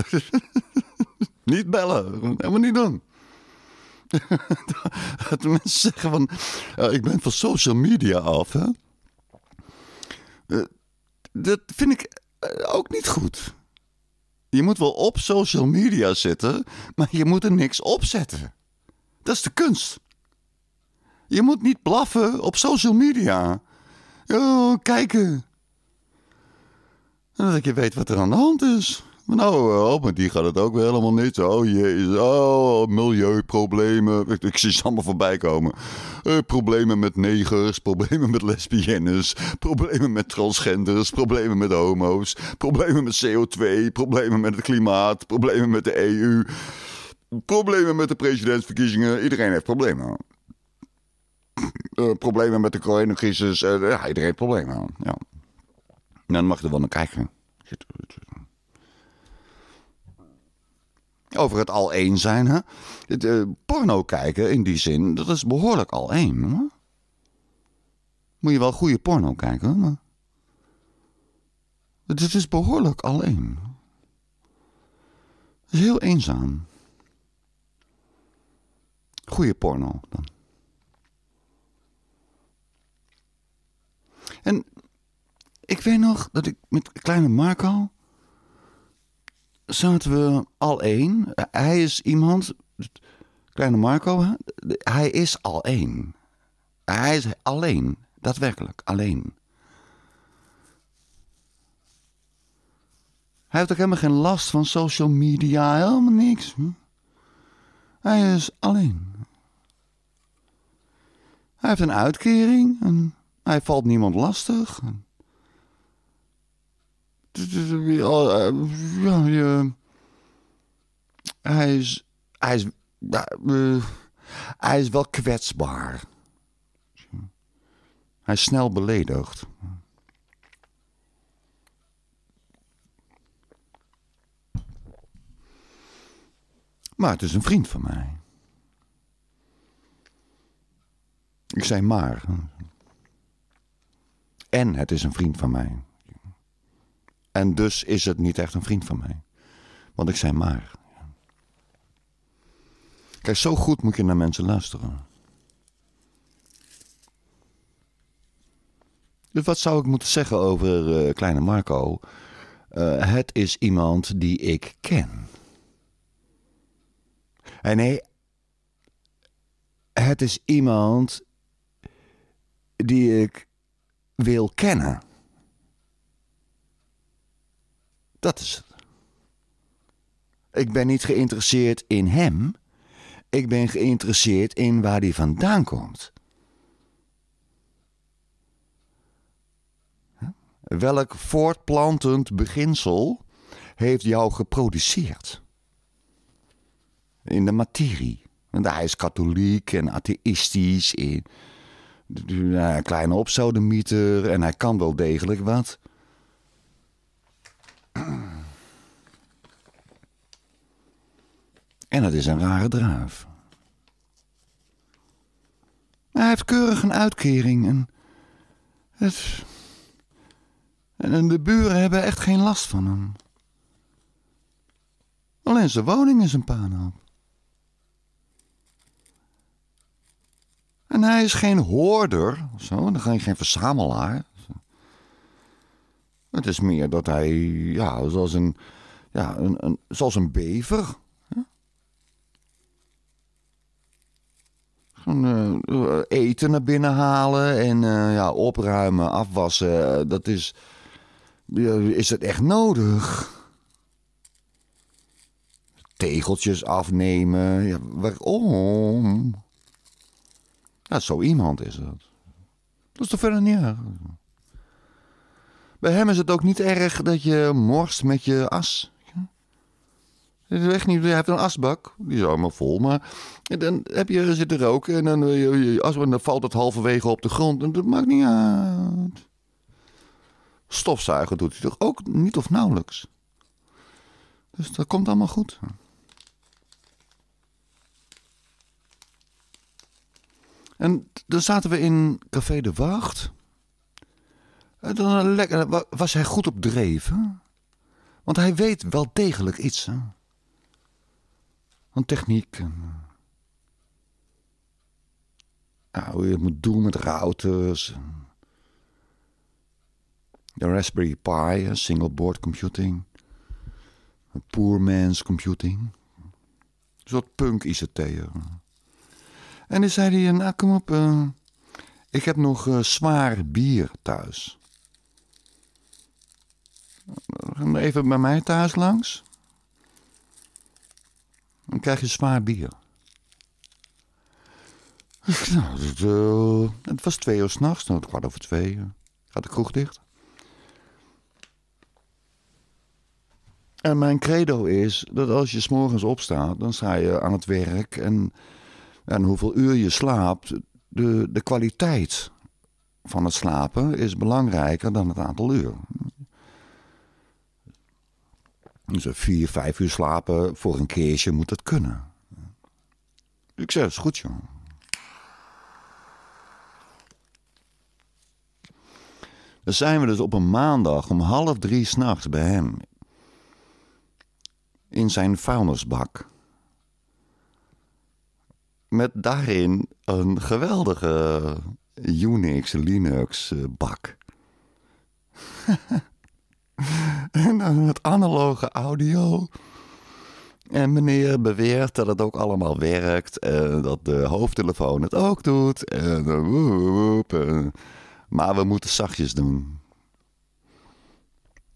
niet bellen. Helemaal niet doen. Dat mensen zeggen van... Oh, ik ben van social media af, eh, dat vind ik eh, ook niet goed. Je moet wel op social media zitten, maar je moet er niks op zetten. Dat is de kunst. Je moet niet blaffen op social media. Oh, kijken. Dat je weet wat er aan de hand is. nou, oh, eh, maar die gaat het ook weer helemaal niet. Oh jezus, oh, milieuproblemen. Ik, zie ze allemaal voorbij komen. Eh, problemen met negers, problemen met lesbiennes, problemen met transgenders, problemen met homo's, problemen met CO2, problemen met het klimaat, problemen met de EU, problemen met de presidentsverkiezingen. Iedereen heeft problemen. Eh, problemen met de coronacrisis. Uh, ja, iedereen heeft problemen. Ja. En nou, dan mag je er wel naar kijken. Over het al één zijn, hè? Eh, porno kijken in die zin, dat is behoorlijk al één. Moet je wel goede porno kijken, hè? maar. Het is behoorlijk al Het is heel eenzaam. Goede porno dan. Ik weet nog dat ik met kleine Marco zaten we al één. Hij is iemand, kleine Marco, hij is al één. Hij is alleen, daadwerkelijk, alleen. Hij heeft ook helemaal geen last van social media, helemaal niks. Hij is alleen. Hij heeft een uitkering en hij valt niemand lastig. En eh, hij is. Hij is. Eh, hij is wel kwetsbaar. Hij is snel beledigd. Maar het is een vriend van mij. Ik zei maar. En het is een vriend van mij. En dus is het niet echt een vriend van mij. Want ik zei maar. Kijk, zo goed moet je naar mensen luisteren. Dus wat zou ik moeten zeggen over eh, kleine Marco? Eh, het is iemand die ik ken. En eh, nee, het is iemand die ik wil kennen. Dat is het. Ik ben niet geïnteresseerd in hem. Ik ben geïnteresseerd in waar hij vandaan komt. Welk voortplantend beginsel heeft jou geproduceerd? In de materie. En hij is katholiek en atheïstisch. En, nou, een kleine opzodemieter en hij kan wel degelijk wat. En het is een rare draaf Hij heeft keurig een uitkering en, het, en de buren hebben echt geen last van hem. Alleen zijn woning is een op. En hij is geen hoorder of zo, dan ga je geen verzamelaar. Het is meer dat hij, ja, zoals een, ja, een, een zoals een bever. Gewoon, eh, eten naar binnen halen en eh, ja, opruimen, afwassen. Eh, dat is. is het echt nodig? Tegeltjes afnemen. Ja, waarom? zo iemand is dat. Dat is toch verder niet erg? Bij hem is het ook niet erg dat je morst met je as. Het is echt niet, je hebt een asbak, die is allemaal vol, maar dan heb je zitten roken en dan, eh, je, je as, dan valt het halverwege op de grond en dat maakt niet uit. Stofzuigen doet hij toch ook niet of nauwelijks. Dus dat komt allemaal goed. En dan zaten we in Café de Wacht. Eh, dan een lekker, was hij goed op dreven? Want hij weet wel degelijk iets hè? van techniek. hoe eh. nou, je het moet doen met routers. Eh. De Raspberry Pi, single board computing. Poor man's computing. Een soort punk ICT. En dan zei hij, nou kom op, ik heb nog zwaar bier thuis maar even bij mij thuis langs. Dan krijg je zwaar bier. Nou, eh, het, was twee uur s'nachts, nou, kwart over twee. gaat de kroeg dicht. En mijn credo is dat als je s'morgens opstaat, dan sta je aan het werk. En, en hoeveel uur je slaapt, de, de kwaliteit van het slapen is belangrijker dan het aantal uur. Dus vier, vijf uur slapen voor een keertje moet dat kunnen. Ik zeg, is goed, joh. Dan zijn we dus op een maandag om half drie s'nachts bij hem. In zijn vuilnisbak. Met daarin een geweldige Unix, Linux eh, bak. en dan het analoge audio. En meneer beweert dat het ook allemaal werkt. En eh, dat de hoofdtelefoon het ook doet. En eh. Maar we moeten zachtjes doen.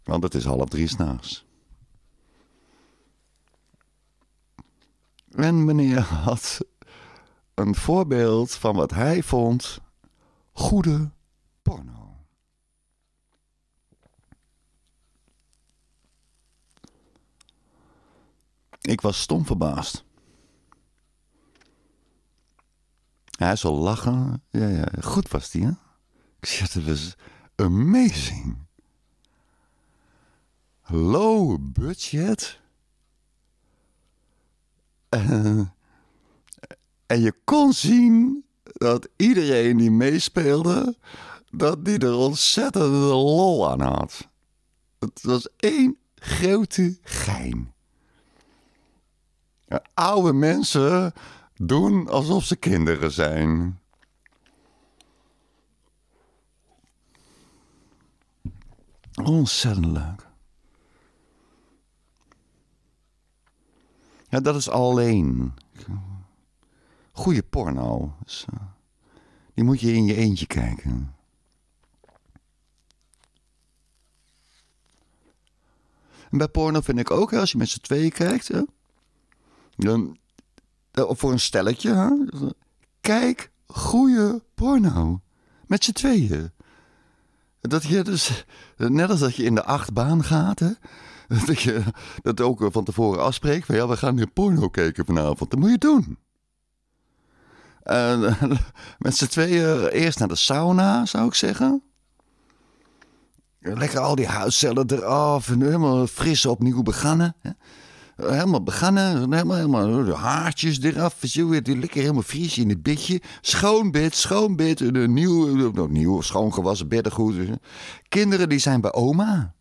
Want het is half drie s'nachts. En meneer had een voorbeeld van wat hij vond goede porno. Ik was stom verbaasd. Hij zal lachen. Ja, goed was die, hè? Ik zeg, dat was amazing. Low budget. En, en je kon zien dat iedereen die meespeelde, dat die er ontzettend lol aan had. Het was één grote gein. Oude mensen doen alsof ze kinderen zijn. Ontzettend leuk. Ja, dat is alleen. Goede porno. Eh, die moet je in je eentje kijken. bij porno vind ik ook, als je met z'n tweeën kijkt, eh, voor een stelletje. Hè? Kijk goede porno. Met z'n tweeën. Dat je dus, eh, net als dat je in de achtbaan gaat, hè? dat je dat ook eh, van tevoren afspreekt. Van ja, we gaan weer porno kijken vanavond. Dat moet je doen. met z'n tweeën eerst naar de sauna, zou ik zeggen. Lekker al die huiscellen eraf en helemaal fris opnieuw begannen. Hè? Eh, helemaal begannen. Helemaal, helemaal haartjes eraf. die lekker helemaal vies in het bedje. Schoon bed, schoon bed. Een nieuw, nog nieuw schoongewassen beddengoed. Kinderen die zijn bij oma.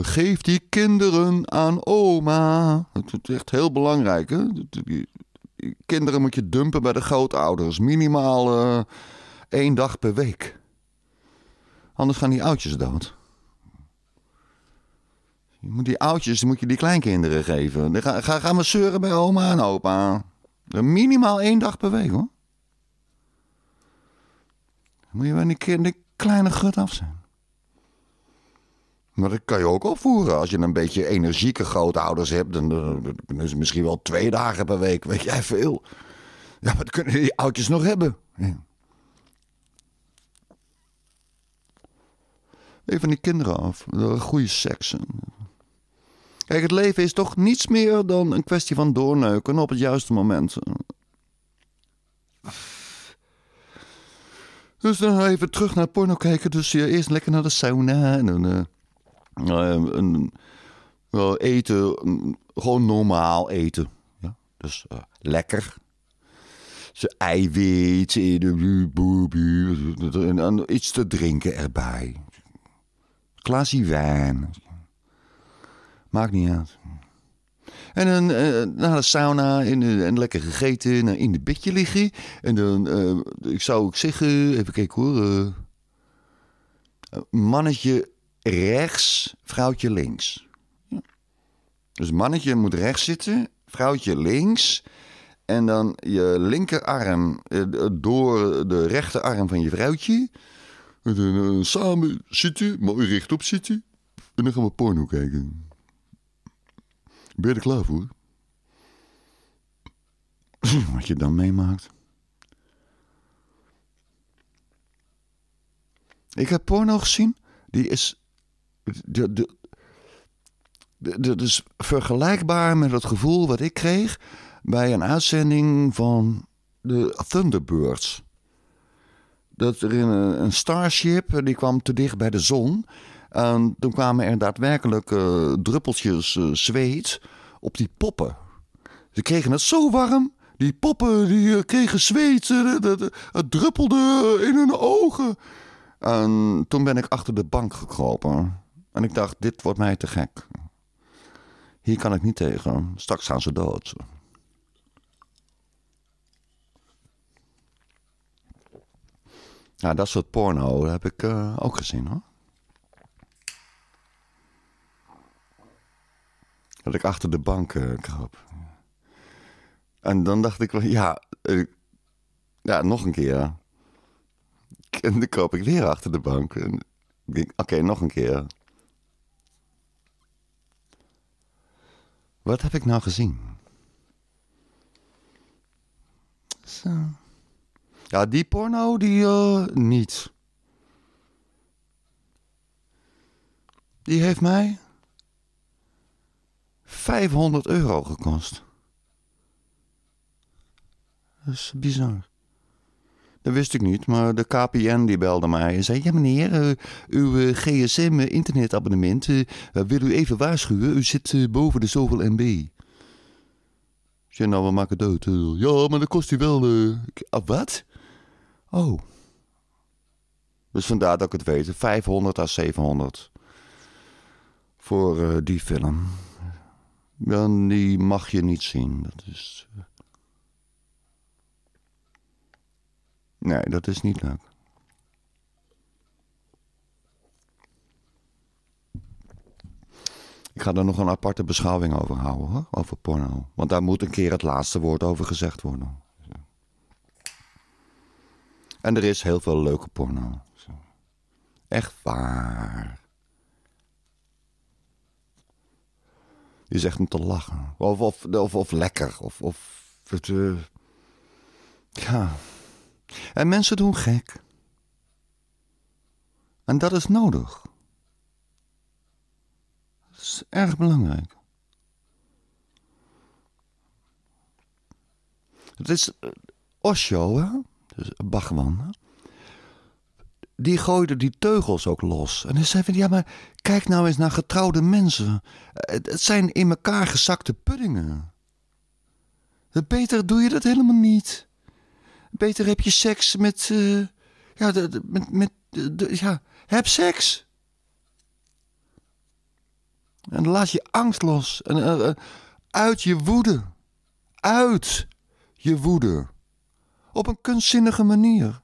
Geef die kinderen aan oma. Dat is echt heel belangrijk. Hè? Kinderen moet je dumpen bij de grootouders. Minimaal eh, één dag per week. Anders gaan die oudjes dood. Je moet die oudjes, moet je die kleinkinderen geven. Ga, ga, ga maar zeuren bij oma en opa. Minimaal één dag per week hoor. Dan moet je wel een keer de kleine gut af zijn. Maar dat kan je ook opvoeren. Als je een beetje energieke grootouders hebt, dan, is het misschien wel twee dagen per week, weet jij veel. Ja, maar kunnen die oudjes nog hebben. Ja. Even van die kinderen af. Goede seks. Kijk, het leven is toch niets meer dan een kwestie van doorneuken op het juiste moment. Dus dan even terug naar porno kijken. Dus je eerst lekker naar de sauna en dan, eh, eh, eten. Mm, gewoon normaal eten. Ja? Dus eh, lekker. Ze eiwit, en, en, dan iets te drinken erbij. Klaasje wijn. Maakt niet uit. En dan uh, naar de sauna en, en lekker gegeten, in de bedje liggen. En dan, uh, ik zou ook zeggen, even kijken hoor. Eh, mannetje rechts, vrouwtje links. Dus mannetje moet rechts zitten, vrouwtje links. En dan je linkerarm door de rechterarm van je vrouwtje. Eh, eh, samen zit u, maar u richt zit u. En dan gaan we porno kijken. Ben je er klaar voor? Wat je dan meemaakt. Ik heb porno gezien. Die is. Dat is vergelijkbaar met het gevoel wat ik kreeg bij een uitzending van de Thunderbirds dat er een, eh, een starship eh, die kwam te dicht bij de zon. En toen kwamen er daadwerkelijk eh, druppeltjes zweet op die poppen. Ze kregen het zo warm. Die poppen die kregen zweet. Het druppelde in hun ogen. En toen ben ik achter de bank gekropen. En ik dacht, dit wordt mij te gek. Hier kan ik niet tegen. Straks gaan ze dood. Nou, dat soort porno heb ik eh, ook gezien hoor. Dat ik achter de bank uh, kroop. En dan dacht ik, ja, eh, ja nog een keer. En dan kroop ik weer achter de bank. En ik denk, oké, nog een keer. Wat heb ik nou gezien? Zo. Ja, die porno, die eh, niet. Die heeft mij 500 euro gekost. Dat is bizar. Dat wist ik niet, maar de KPN die belde mij en zei... Ja meneer, eh, uw eh, gsm-internetabonnement wil u even waarschuwen. U zit boven de zoveel MB. Ik zei, nou we maken dood. ja, maar dat kost u wel... Ah, wat? wat? Oh. Dus vandaar dat ik het weet. 500 à 700 voor eh, die film. Dan die mag je niet zien. Dat is. Eh, nee, dat is niet leuk. Ik ga er nog een aparte beschouwing over houden, hoor, over porno. Want daar moet een keer het laatste woord over gezegd worden. En er is heel veel leuke porno. Echt waar. Je zegt om te lachen. Of, of, of, of lekker. Of, of het, eh, ja. En mensen doen gek. En dat is nodig. Dat is erg belangrijk. Het is uh, Osho, hè? Dus Bachman, die gooide die teugels ook los. En hij zei van, ja, maar kijk nou eens naar getrouwde mensen. Het zijn in elkaar gezakte puddingen. Beter doe je dat helemaal niet. Beter heb je seks met, eh, ja, met, met, ja, heb seks. En laat je angst los. En, eh, eh, uit je woede. Uit je woede. Op een kunstzinnige manier.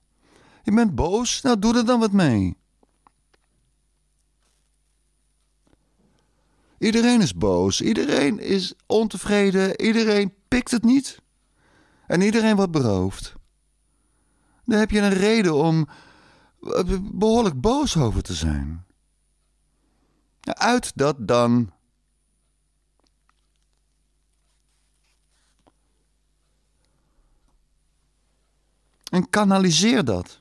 Je bent boos, nou doe er dan wat mee. Iedereen is boos, iedereen is ontevreden, iedereen pikt het niet. En iedereen wordt beroofd. Dan heb je een reden om eh, behoorlijk boos over te zijn. Uit dat dan en kanaliseer dat.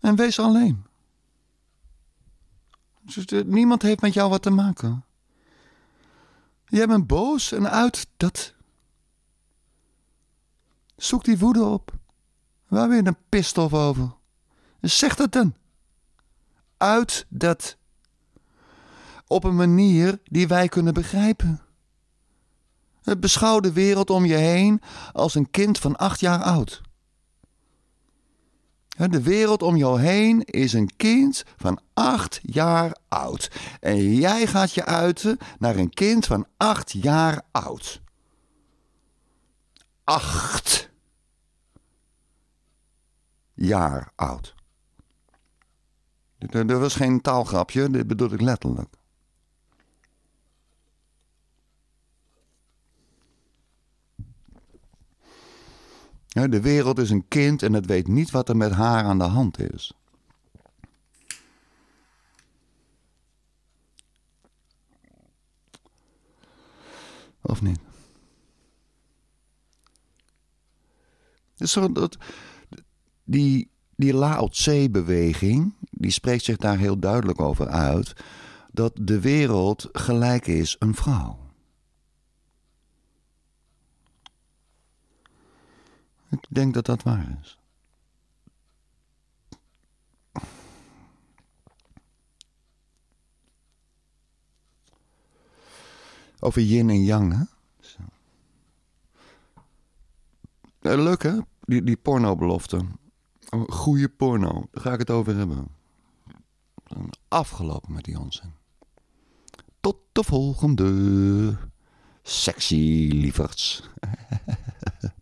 En wees alleen. Dus, eh, niemand heeft met jou wat te maken. Jij bent boos en uit dat. Zoek die woede op. Waar weer een pistof over? Dus zeg dat dan. Uit dat. Op een manier die wij kunnen begrijpen. Beschouw de wereld om je heen als een kind van acht jaar oud. De wereld om jou heen is een kind van acht jaar oud. En jij gaat je uiten naar een kind van acht jaar oud. Acht jaar oud. Dit was geen taalgrapje, dit bedoel ik letterlijk. De wereld is een kind en het weet niet wat er met haar aan de hand is. Of niet? Dus dat, die, die Lao Tse-beweging, die spreekt zich daar heel duidelijk over uit... dat de wereld gelijk is een vrouw. Ik denk dat dat waar is. Over yin en yang, hè? Zo. Eh, leuk, hè? Die, die belofte, Goede porno. Daar ga ik het over hebben. Afgelopen met die onzin. Tot de volgende. Sexy lieverds.